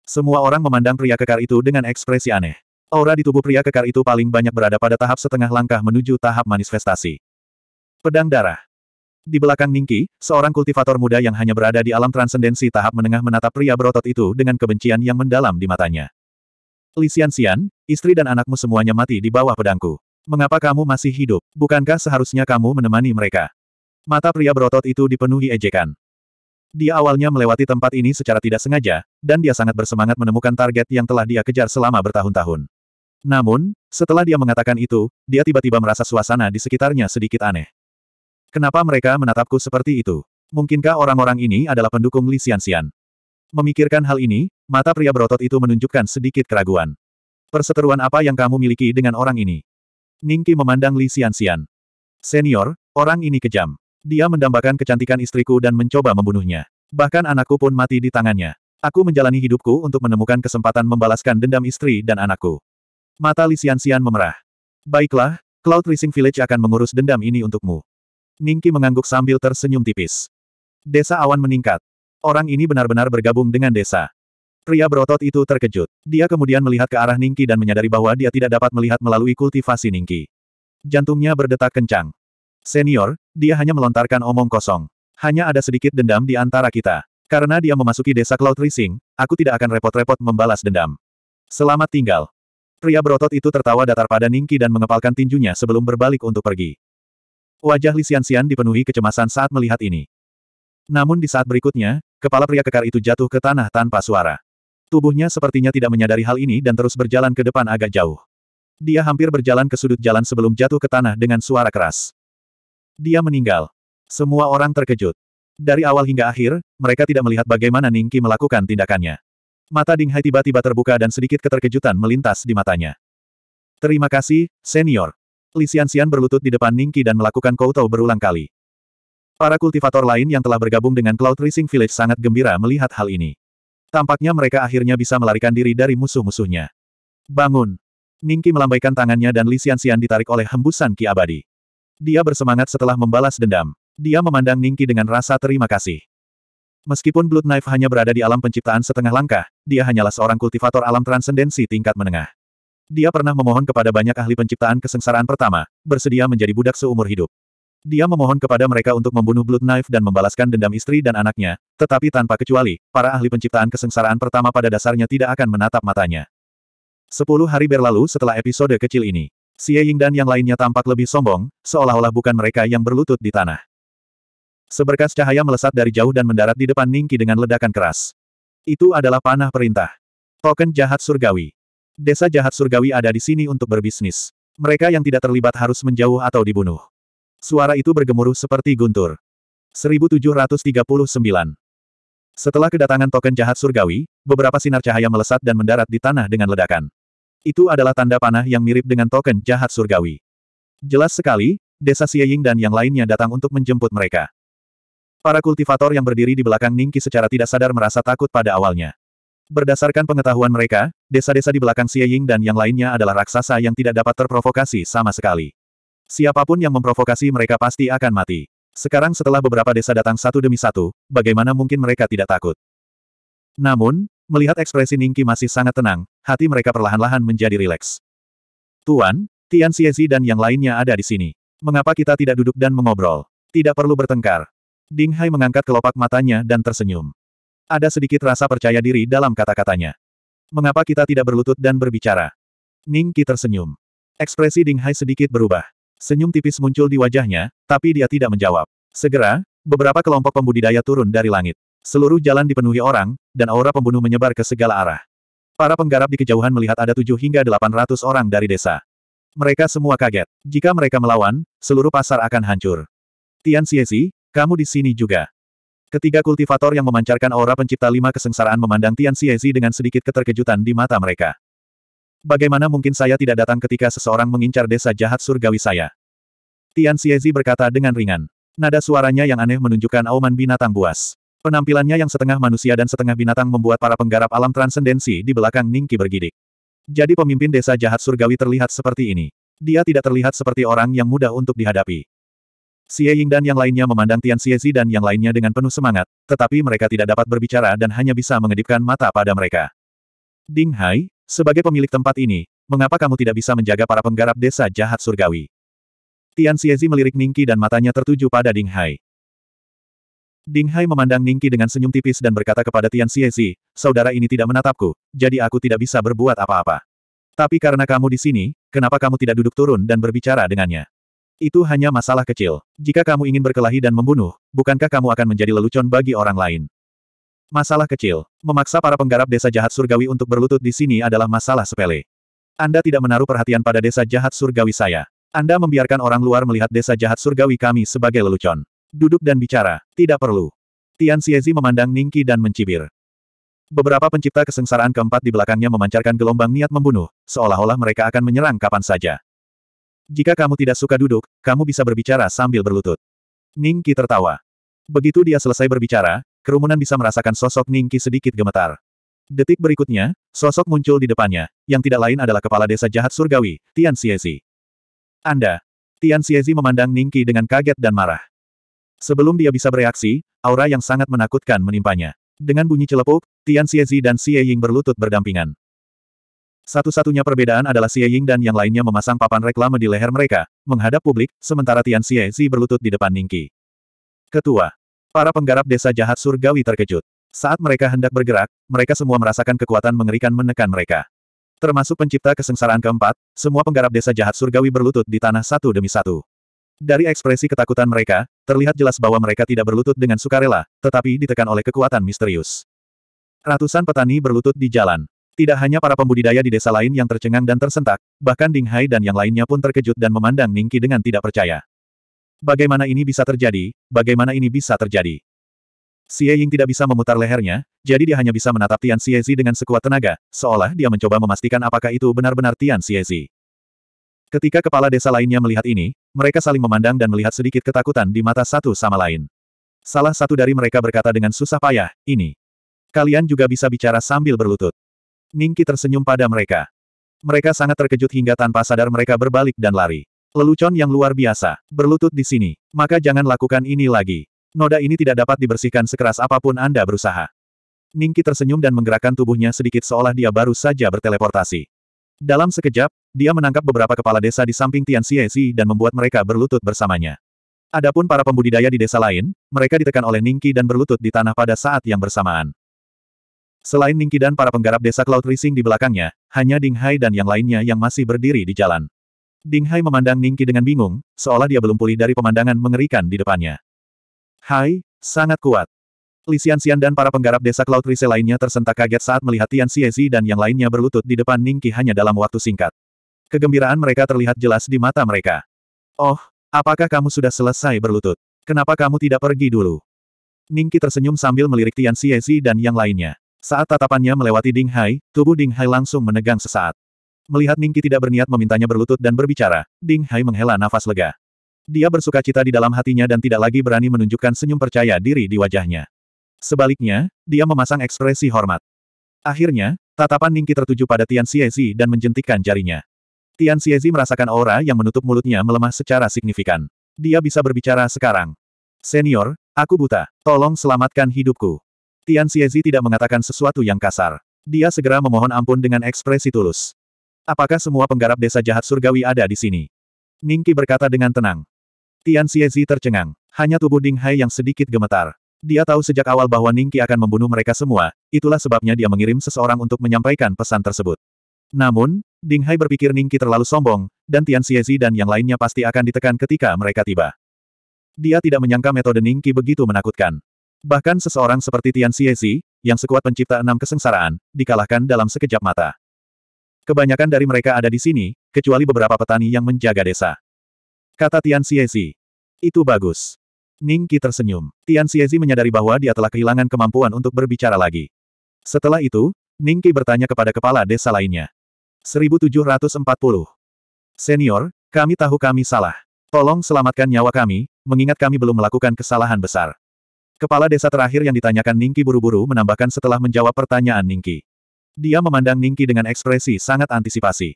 Semua orang memandang pria kekar itu dengan ekspresi aneh. Aura di tubuh pria kekar itu paling banyak berada pada tahap setengah langkah menuju tahap manifestasi. Pedang darah. Di belakang Ningki, seorang kultivator muda yang hanya berada di alam transendensi tahap menengah menatap pria berotot itu dengan kebencian yang mendalam di matanya. Li Xian istri dan anakmu semuanya mati di bawah pedangku. Mengapa kamu masih hidup? Bukankah seharusnya kamu menemani mereka? Mata pria berotot itu dipenuhi ejekan. Dia awalnya melewati tempat ini secara tidak sengaja, dan dia sangat bersemangat menemukan target yang telah dia kejar selama bertahun-tahun. Namun, setelah dia mengatakan itu, dia tiba-tiba merasa suasana di sekitarnya sedikit aneh. Kenapa mereka menatapku seperti itu? Mungkinkah orang-orang ini adalah pendukung Li Xianxian? Memikirkan hal ini, mata pria berotot itu menunjukkan sedikit keraguan. Perseteruan apa yang kamu miliki dengan orang ini? Ningki memandang Li Xianxian. Senior, orang ini kejam. Dia mendambakan kecantikan istriku dan mencoba membunuhnya. Bahkan anakku pun mati di tangannya. Aku menjalani hidupku untuk menemukan kesempatan membalaskan dendam istri dan anakku. Mata Li Xianxian memerah. Baiklah, Cloud Rising Village akan mengurus dendam ini untukmu. Ningki mengangguk sambil tersenyum tipis. Desa awan meningkat. Orang ini benar-benar bergabung dengan desa. Pria berotot itu terkejut. Dia kemudian melihat ke arah Ningki dan menyadari bahwa dia tidak dapat melihat melalui kultivasi Ningki. Jantungnya berdetak kencang. Senior, dia hanya melontarkan omong kosong. Hanya ada sedikit dendam di antara kita. Karena dia memasuki desa Cloud Rising, aku tidak akan repot-repot membalas dendam. Selamat tinggal. Pria berotot itu tertawa datar pada Ningki dan mengepalkan tinjunya sebelum berbalik untuk pergi. Wajah Li Sian dipenuhi kecemasan saat melihat ini. Namun di saat berikutnya, kepala pria kekar itu jatuh ke tanah tanpa suara. Tubuhnya sepertinya tidak menyadari hal ini dan terus berjalan ke depan agak jauh. Dia hampir berjalan ke sudut jalan sebelum jatuh ke tanah dengan suara keras. Dia meninggal. Semua orang terkejut. Dari awal hingga akhir, mereka tidak melihat bagaimana Ningki melakukan tindakannya. Mata Ding Hai tiba-tiba terbuka dan sedikit keterkejutan melintas di matanya. Terima kasih, senior. Li Xianxian berlutut di depan Ningki dan melakukan koutou berulang kali. Para kultivator lain yang telah bergabung dengan Cloud Rising Village sangat gembira melihat hal ini. Tampaknya mereka akhirnya bisa melarikan diri dari musuh-musuhnya. Bangun! Ningki melambaikan tangannya dan Li Xianxian ditarik oleh hembusan Ki Abadi. Dia bersemangat setelah membalas dendam. Dia memandang Ningki dengan rasa terima kasih. Meskipun Blood Knife hanya berada di alam penciptaan setengah langkah, dia hanyalah seorang kultivator alam transendensi tingkat menengah. Dia pernah memohon kepada banyak ahli penciptaan kesengsaraan pertama, bersedia menjadi budak seumur hidup. Dia memohon kepada mereka untuk membunuh Blood Knife dan membalaskan dendam istri dan anaknya, tetapi tanpa kecuali, para ahli penciptaan kesengsaraan pertama pada dasarnya tidak akan menatap matanya. Sepuluh hari berlalu setelah episode kecil ini. Xie Ying dan yang lainnya tampak lebih sombong, seolah-olah bukan mereka yang berlutut di tanah. Seberkas cahaya melesat dari jauh dan mendarat di depan Ningki dengan ledakan keras. Itu adalah panah perintah. Token jahat surgawi. Desa jahat surgawi ada di sini untuk berbisnis. Mereka yang tidak terlibat harus menjauh atau dibunuh. Suara itu bergemuruh seperti guntur. 1739. Setelah kedatangan token jahat surgawi, beberapa sinar cahaya melesat dan mendarat di tanah dengan ledakan. Itu adalah tanda panah yang mirip dengan token jahat surgawi. Jelas sekali, desa Xieying dan yang lainnya datang untuk menjemput mereka. Para kultivator yang berdiri di belakang Ningki secara tidak sadar merasa takut pada awalnya. Berdasarkan pengetahuan mereka, desa-desa di belakang Xieying dan yang lainnya adalah raksasa yang tidak dapat terprovokasi sama sekali. Siapapun yang memprovokasi mereka pasti akan mati. Sekarang setelah beberapa desa datang satu demi satu, bagaimana mungkin mereka tidak takut? Namun, melihat ekspresi Ningki masih sangat tenang, hati mereka perlahan-lahan menjadi rileks. Tuan, Tian Xiezi dan yang lainnya ada di sini. Mengapa kita tidak duduk dan mengobrol? Tidak perlu bertengkar. Ding Hai mengangkat kelopak matanya dan tersenyum. Ada sedikit rasa percaya diri dalam kata-katanya. Mengapa kita tidak berlutut dan berbicara? Ningki tersenyum. Ekspresi Ding Hai sedikit berubah. Senyum tipis muncul di wajahnya, tapi dia tidak menjawab. Segera, beberapa kelompok pembudidaya turun dari langit. Seluruh jalan dipenuhi orang, dan aura pembunuh menyebar ke segala arah. Para penggarap di kejauhan melihat ada tujuh hingga delapan ratus orang dari desa. Mereka semua kaget. Jika mereka melawan, seluruh pasar akan hancur. Tian Xiezi, kamu di sini juga. Ketiga kultivator yang memancarkan aura pencipta lima kesengsaraan memandang Tian Xiezi dengan sedikit keterkejutan di mata mereka. Bagaimana mungkin saya tidak datang ketika seseorang mengincar desa jahat surgawi saya? Tian Xiezi berkata dengan ringan. Nada suaranya yang aneh menunjukkan auman binatang buas. Penampilannya yang setengah manusia dan setengah binatang membuat para penggarap alam transendensi di belakang Ningki bergidik. Jadi pemimpin desa jahat surgawi terlihat seperti ini. Dia tidak terlihat seperti orang yang mudah untuk dihadapi. Xie Ying dan yang lainnya memandang Tian Xiezi dan yang lainnya dengan penuh semangat, tetapi mereka tidak dapat berbicara dan hanya bisa mengedipkan mata pada mereka. Ding Hai, sebagai pemilik tempat ini, mengapa kamu tidak bisa menjaga para penggarap desa jahat surgawi? Tian Xiezi melirik Ningki dan matanya tertuju pada Ding Hai. Ding Hai memandang Ningki dengan senyum tipis dan berkata kepada Tian Xiezi, saudara ini tidak menatapku, jadi aku tidak bisa berbuat apa-apa. Tapi karena kamu di sini, kenapa kamu tidak duduk turun dan berbicara dengannya? Itu hanya masalah kecil. Jika kamu ingin berkelahi dan membunuh, bukankah kamu akan menjadi lelucon bagi orang lain? Masalah kecil. Memaksa para penggarap desa jahat surgawi untuk berlutut di sini adalah masalah sepele. Anda tidak menaruh perhatian pada desa jahat surgawi saya. Anda membiarkan orang luar melihat desa jahat surgawi kami sebagai lelucon. Duduk dan bicara. Tidak perlu. Tian Xiezi memandang Ningki dan mencibir. Beberapa pencipta kesengsaraan keempat di belakangnya memancarkan gelombang niat membunuh, seolah-olah mereka akan menyerang kapan saja. Jika kamu tidak suka duduk, kamu bisa berbicara sambil berlutut. Ningki tertawa. Begitu dia selesai berbicara, Kerumunan bisa merasakan sosok Ningki sedikit gemetar. Detik berikutnya, sosok muncul di depannya, yang tidak lain adalah kepala desa jahat surgawi, Tian Xiezi. Anda. Tian Xiezi memandang Ningki dengan kaget dan marah. Sebelum dia bisa bereaksi, aura yang sangat menakutkan menimpanya. Dengan bunyi celepuk, Tian Xiezi dan Xie Ying berlutut berdampingan. Satu-satunya perbedaan adalah Xie Ying dan yang lainnya memasang papan reklame di leher mereka, menghadap publik, sementara Tian Xiezi berlutut di depan Ningki. Ketua, Para penggarap desa jahat surgawi terkejut. Saat mereka hendak bergerak, mereka semua merasakan kekuatan mengerikan menekan mereka. Termasuk pencipta kesengsaraan keempat, semua penggarap desa jahat surgawi berlutut di tanah satu demi satu. Dari ekspresi ketakutan mereka, terlihat jelas bahwa mereka tidak berlutut dengan sukarela, tetapi ditekan oleh kekuatan misterius. Ratusan petani berlutut di jalan. Tidak hanya para pembudidaya di desa lain yang tercengang dan tersentak, bahkan Ding Hai dan yang lainnya pun terkejut dan memandang Ningki dengan tidak percaya. Bagaimana ini bisa terjadi? Bagaimana ini bisa terjadi? Xie Ying tidak bisa memutar lehernya, jadi dia hanya bisa menatap Tian Xie Zi dengan sekuat tenaga, seolah dia mencoba memastikan apakah itu benar-benar Tian Xie Zi. Ketika kepala desa lainnya melihat ini, mereka saling memandang dan melihat sedikit ketakutan di mata satu sama lain. Salah satu dari mereka berkata dengan susah payah, ini. Kalian juga bisa bicara sambil berlutut. Ningki tersenyum pada mereka. Mereka sangat terkejut hingga tanpa sadar mereka berbalik dan lari. Lelucon yang luar biasa, berlutut di sini, maka jangan lakukan ini lagi. Noda ini tidak dapat dibersihkan sekeras apapun Anda berusaha. Ningki tersenyum dan menggerakkan tubuhnya sedikit seolah dia baru saja berteleportasi. Dalam sekejap, dia menangkap beberapa kepala desa di samping Tian Xiezi dan membuat mereka berlutut bersamanya. Adapun para pembudidaya di desa lain, mereka ditekan oleh Ningki dan berlutut di tanah pada saat yang bersamaan. Selain Ningki dan para penggarap desa Cloud Rising di belakangnya, hanya Ding Hai dan yang lainnya yang masih berdiri di jalan. Ding Hai memandang Ning Qi dengan bingung, seolah dia belum pulih dari pemandangan mengerikan di depannya. Hai, sangat kuat. Li Xianxian dan para penggarap desa Cloud Rise lainnya tersentak kaget saat melihat Tian Xiezi dan yang lainnya berlutut di depan Ning Qi hanya dalam waktu singkat. Kegembiraan mereka terlihat jelas di mata mereka. Oh, apakah kamu sudah selesai berlutut? Kenapa kamu tidak pergi dulu? Ning Qi tersenyum sambil melirik Tian Xiezi dan yang lainnya. Saat tatapannya melewati Ding Hai, tubuh Ding Hai langsung menegang sesaat. Melihat Ningki tidak berniat memintanya berlutut dan berbicara, Ding Hai menghela nafas lega. Dia bersuka cita di dalam hatinya dan tidak lagi berani menunjukkan senyum percaya diri di wajahnya. Sebaliknya, dia memasang ekspresi hormat. Akhirnya, tatapan Ningki tertuju pada Tian Xiezi dan menjentikkan jarinya. Tian Xiezi merasakan aura yang menutup mulutnya melemah secara signifikan. Dia bisa berbicara sekarang. Senior, aku buta. Tolong selamatkan hidupku. Tian Xiezi tidak mengatakan sesuatu yang kasar. Dia segera memohon ampun dengan ekspresi tulus. Apakah semua penggarap desa jahat surgawi ada di sini? Ningki berkata dengan tenang. Tian Xiezi tercengang. Hanya tubuh Ding Hai yang sedikit gemetar. Dia tahu sejak awal bahwa Ningki akan membunuh mereka semua, itulah sebabnya dia mengirim seseorang untuk menyampaikan pesan tersebut. Namun, Ding Hai berpikir Ningki terlalu sombong, dan Tian Xiezi dan yang lainnya pasti akan ditekan ketika mereka tiba. Dia tidak menyangka metode Ningki begitu menakutkan. Bahkan seseorang seperti Tian Xiezi, yang sekuat pencipta enam kesengsaraan, dikalahkan dalam sekejap mata. Kebanyakan dari mereka ada di sini, kecuali beberapa petani yang menjaga desa. Kata Tian Xiezi. Itu bagus. Ning Qi tersenyum. Tian Xiezi menyadari bahwa dia telah kehilangan kemampuan untuk berbicara lagi. Setelah itu, Ning Qi bertanya kepada kepala desa lainnya. 1740. Senior, kami tahu kami salah. Tolong selamatkan nyawa kami, mengingat kami belum melakukan kesalahan besar. Kepala desa terakhir yang ditanyakan Ningki buru-buru menambahkan setelah menjawab pertanyaan Ningki. Dia memandang Ningki dengan ekspresi sangat antisipasi.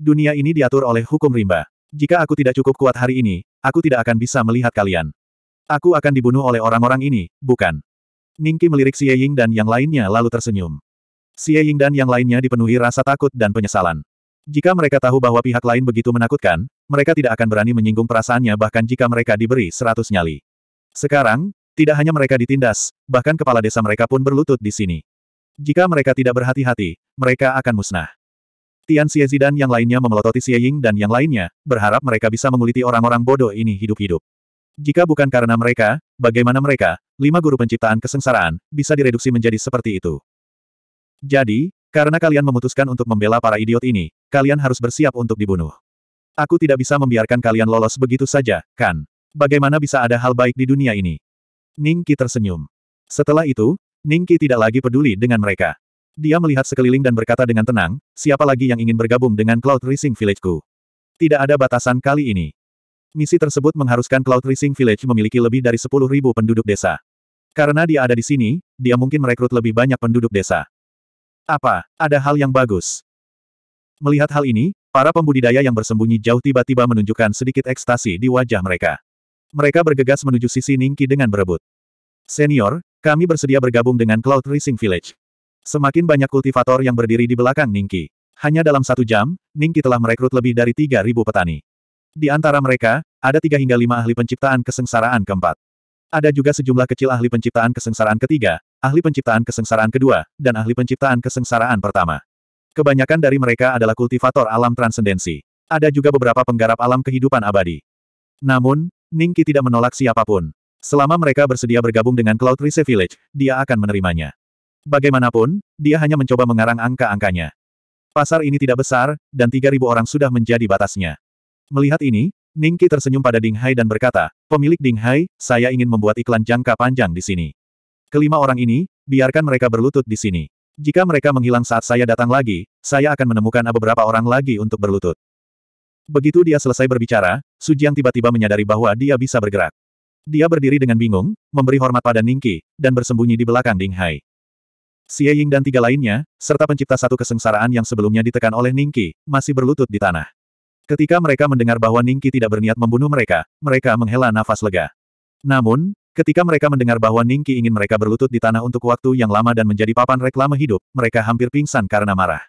Dunia ini diatur oleh hukum rimba. Jika aku tidak cukup kuat hari ini, aku tidak akan bisa melihat kalian. Aku akan dibunuh oleh orang-orang ini, bukan? Ningki melirik Xie Ying dan yang lainnya lalu tersenyum. Xie Ying dan yang lainnya dipenuhi rasa takut dan penyesalan. Jika mereka tahu bahwa pihak lain begitu menakutkan, mereka tidak akan berani menyinggung perasaannya bahkan jika mereka diberi seratus nyali. Sekarang, tidak hanya mereka ditindas, bahkan kepala desa mereka pun berlutut di sini. Jika mereka tidak berhati-hati, mereka akan musnah. Tian Xie Zidan yang lainnya memelototi Xie Ying dan yang lainnya, berharap mereka bisa menguliti orang-orang bodoh ini hidup-hidup. Jika bukan karena mereka, bagaimana mereka, lima guru penciptaan kesengsaraan, bisa direduksi menjadi seperti itu. Jadi, karena kalian memutuskan untuk membela para idiot ini, kalian harus bersiap untuk dibunuh. Aku tidak bisa membiarkan kalian lolos begitu saja, kan? Bagaimana bisa ada hal baik di dunia ini? Ning Qi tersenyum. Setelah itu, Ningki tidak lagi peduli dengan mereka. Dia melihat sekeliling dan berkata dengan tenang, siapa lagi yang ingin bergabung dengan Cloud Rising Village-ku? Tidak ada batasan kali ini. Misi tersebut mengharuskan Cloud Rising Village memiliki lebih dari 10.000 penduduk desa. Karena dia ada di sini, dia mungkin merekrut lebih banyak penduduk desa. Apa, ada hal yang bagus? Melihat hal ini, para pembudidaya yang bersembunyi jauh tiba-tiba menunjukkan sedikit ekstasi di wajah mereka. Mereka bergegas menuju sisi Ningki dengan berebut. Senior, kami bersedia bergabung dengan Cloud Racing Village. Semakin banyak kultivator yang berdiri di belakang Ningki. Hanya dalam satu jam, Ningki telah merekrut lebih dari 3.000 petani. Di antara mereka, ada 3 hingga 5 ahli penciptaan kesengsaraan keempat. Ada juga sejumlah kecil ahli penciptaan kesengsaraan ketiga, ahli penciptaan kesengsaraan kedua, dan ahli penciptaan kesengsaraan pertama. Kebanyakan dari mereka adalah kultivator alam transendensi. Ada juga beberapa penggarap alam kehidupan abadi. Namun, Ningki tidak menolak siapapun. Selama mereka bersedia bergabung dengan Cloud Rise Village, dia akan menerimanya. Bagaimanapun, dia hanya mencoba mengarang angka-angkanya. Pasar ini tidak besar, dan 3.000 orang sudah menjadi batasnya. Melihat ini, Ningki tersenyum pada Ding Hai dan berkata, Pemilik Ding Hai, saya ingin membuat iklan jangka panjang di sini. Kelima orang ini, biarkan mereka berlutut di sini. Jika mereka menghilang saat saya datang lagi, saya akan menemukan beberapa orang lagi untuk berlutut. Begitu dia selesai berbicara, Sujiang tiba-tiba menyadari bahwa dia bisa bergerak. Dia berdiri dengan bingung, memberi hormat pada Ningki, dan bersembunyi di belakang Ding Hai. Xie Ying dan tiga lainnya, serta pencipta satu kesengsaraan yang sebelumnya ditekan oleh Ningki, masih berlutut di tanah. Ketika mereka mendengar bahwa Ningki tidak berniat membunuh mereka, mereka menghela nafas lega. Namun, ketika mereka mendengar bahwa Ningki ingin mereka berlutut di tanah untuk waktu yang lama dan menjadi papan reklame hidup, mereka hampir pingsan karena marah.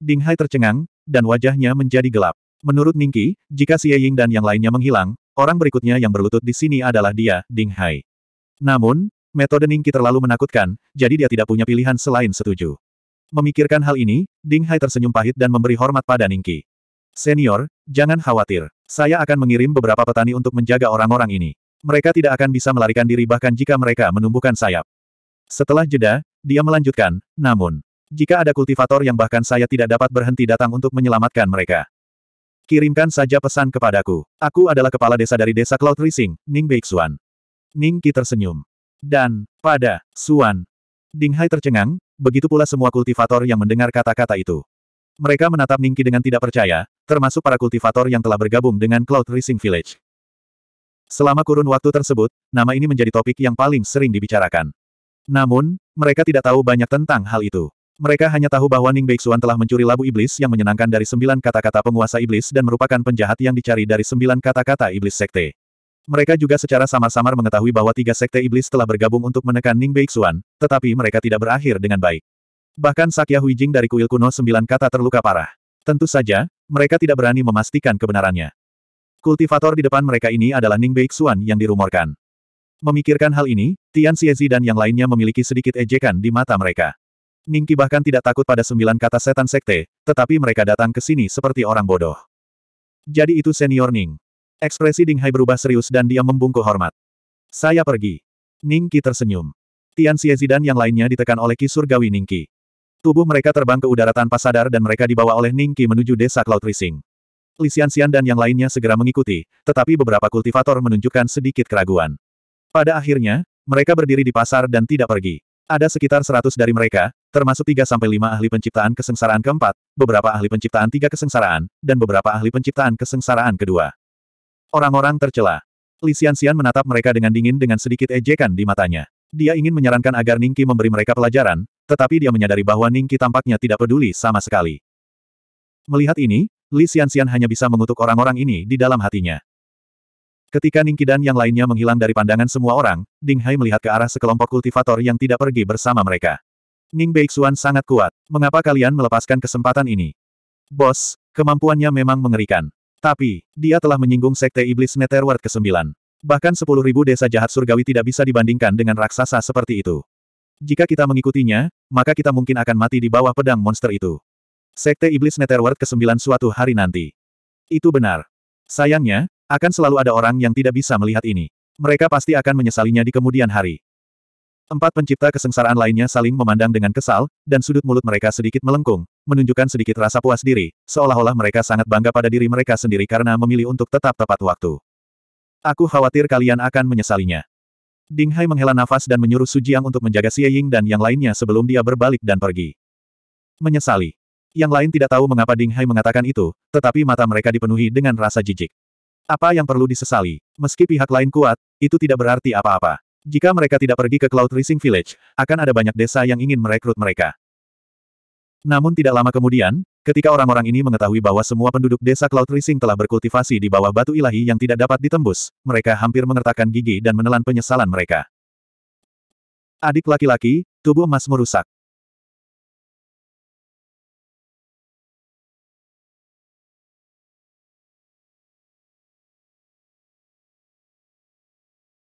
Ding Hai tercengang, dan wajahnya menjadi gelap. Menurut Ningki, jika Xie Ying dan yang lainnya menghilang, Orang berikutnya yang berlutut di sini adalah dia, Ding Hai. Namun, metode Ningki terlalu menakutkan, jadi dia tidak punya pilihan selain setuju. Memikirkan hal ini, Ding Hai tersenyum pahit dan memberi hormat pada Ningki. Senior, jangan khawatir. Saya akan mengirim beberapa petani untuk menjaga orang-orang ini. Mereka tidak akan bisa melarikan diri bahkan jika mereka menumbuhkan sayap. Setelah jeda, dia melanjutkan, namun, jika ada kultivator yang bahkan saya tidak dapat berhenti datang untuk menyelamatkan mereka. Kirimkan saja pesan kepadaku. Aku adalah kepala desa dari desa Cloud Rising, Ning Beixuan. Ning Qi tersenyum. Dan, pada, Suan. Ding Hai tercengang, begitu pula semua kultivator yang mendengar kata-kata itu. Mereka menatap Ning Qi dengan tidak percaya, termasuk para kultivator yang telah bergabung dengan Cloud Rising Village. Selama kurun waktu tersebut, nama ini menjadi topik yang paling sering dibicarakan. Namun, mereka tidak tahu banyak tentang hal itu. Mereka hanya tahu bahwa Ning Beixuan telah mencuri labu iblis yang menyenangkan dari sembilan kata-kata penguasa iblis dan merupakan penjahat yang dicari dari sembilan kata-kata iblis sekte. Mereka juga secara samar-samar mengetahui bahwa tiga sekte iblis telah bergabung untuk menekan Ning Beixuan, tetapi mereka tidak berakhir dengan baik. Bahkan Sakya Huijing dari kuil kuno sembilan kata terluka parah. Tentu saja, mereka tidak berani memastikan kebenarannya. Kultivator di depan mereka ini adalah Ning Beixuan yang dirumorkan. Memikirkan hal ini, Tian Xiezi dan yang lainnya memiliki sedikit ejekan di mata mereka. Ningki bahkan tidak takut pada sembilan kata setan sekte, tetapi mereka datang ke sini seperti orang bodoh. Jadi itu senior Ning. Ekspresi Ding berubah serius dan dia membungkuk hormat. Saya pergi. Ningki tersenyum. Tian Xiezi dan yang lainnya ditekan oleh ki surgawi Ningki. Tubuh mereka terbang ke udara tanpa sadar dan mereka dibawa oleh Ningki menuju desa Cloud Rising. Lisian Xian dan yang lainnya segera mengikuti, tetapi beberapa kultivator menunjukkan sedikit keraguan. Pada akhirnya, mereka berdiri di pasar dan tidak pergi. Ada sekitar seratus dari mereka, termasuk 3-5 ahli penciptaan kesengsaraan keempat, beberapa ahli penciptaan tiga kesengsaraan, dan beberapa ahli penciptaan kesengsaraan kedua. Orang-orang tercela. Li Xianxian menatap mereka dengan dingin dengan sedikit ejekan di matanya. Dia ingin menyarankan agar Ningki memberi mereka pelajaran, tetapi dia menyadari bahwa Ningki tampaknya tidak peduli sama sekali. Melihat ini, Li Xianxian hanya bisa mengutuk orang-orang ini di dalam hatinya. Ketika Ningki dan yang lainnya menghilang dari pandangan semua orang, Ding Hai melihat ke arah sekelompok kultivator yang tidak pergi bersama mereka. Ning Beixuan sangat kuat. Mengapa kalian melepaskan kesempatan ini? Bos, kemampuannya memang mengerikan. Tapi, dia telah menyinggung Sekte Iblis Netherworld ke-9. Bahkan sepuluh ribu desa jahat surgawi tidak bisa dibandingkan dengan raksasa seperti itu. Jika kita mengikutinya, maka kita mungkin akan mati di bawah pedang monster itu. Sekte Iblis Netherworld ke-9 suatu hari nanti. Itu benar. Sayangnya, akan selalu ada orang yang tidak bisa melihat ini. Mereka pasti akan menyesalinya di kemudian hari. Empat pencipta kesengsaraan lainnya saling memandang dengan kesal, dan sudut mulut mereka sedikit melengkung, menunjukkan sedikit rasa puas diri, seolah-olah mereka sangat bangga pada diri mereka sendiri karena memilih untuk tetap tepat waktu. Aku khawatir kalian akan menyesalinya. Ding Hai menghela nafas dan menyuruh Su Jiang untuk menjaga Xie Ying dan yang lainnya sebelum dia berbalik dan pergi. Menyesali. Yang lain tidak tahu mengapa Ding Hai mengatakan itu, tetapi mata mereka dipenuhi dengan rasa jijik. Apa yang perlu disesali? Meski pihak lain kuat, itu tidak berarti apa-apa. Jika mereka tidak pergi ke Cloud Rising Village, akan ada banyak desa yang ingin merekrut mereka. Namun tidak lama kemudian, ketika orang-orang ini mengetahui bahwa semua penduduk desa Cloud Rising telah berkultivasi di bawah batu ilahi yang tidak dapat ditembus, mereka hampir mengertakkan gigi dan menelan penyesalan mereka. Adik laki-laki, tubuh emas merusak.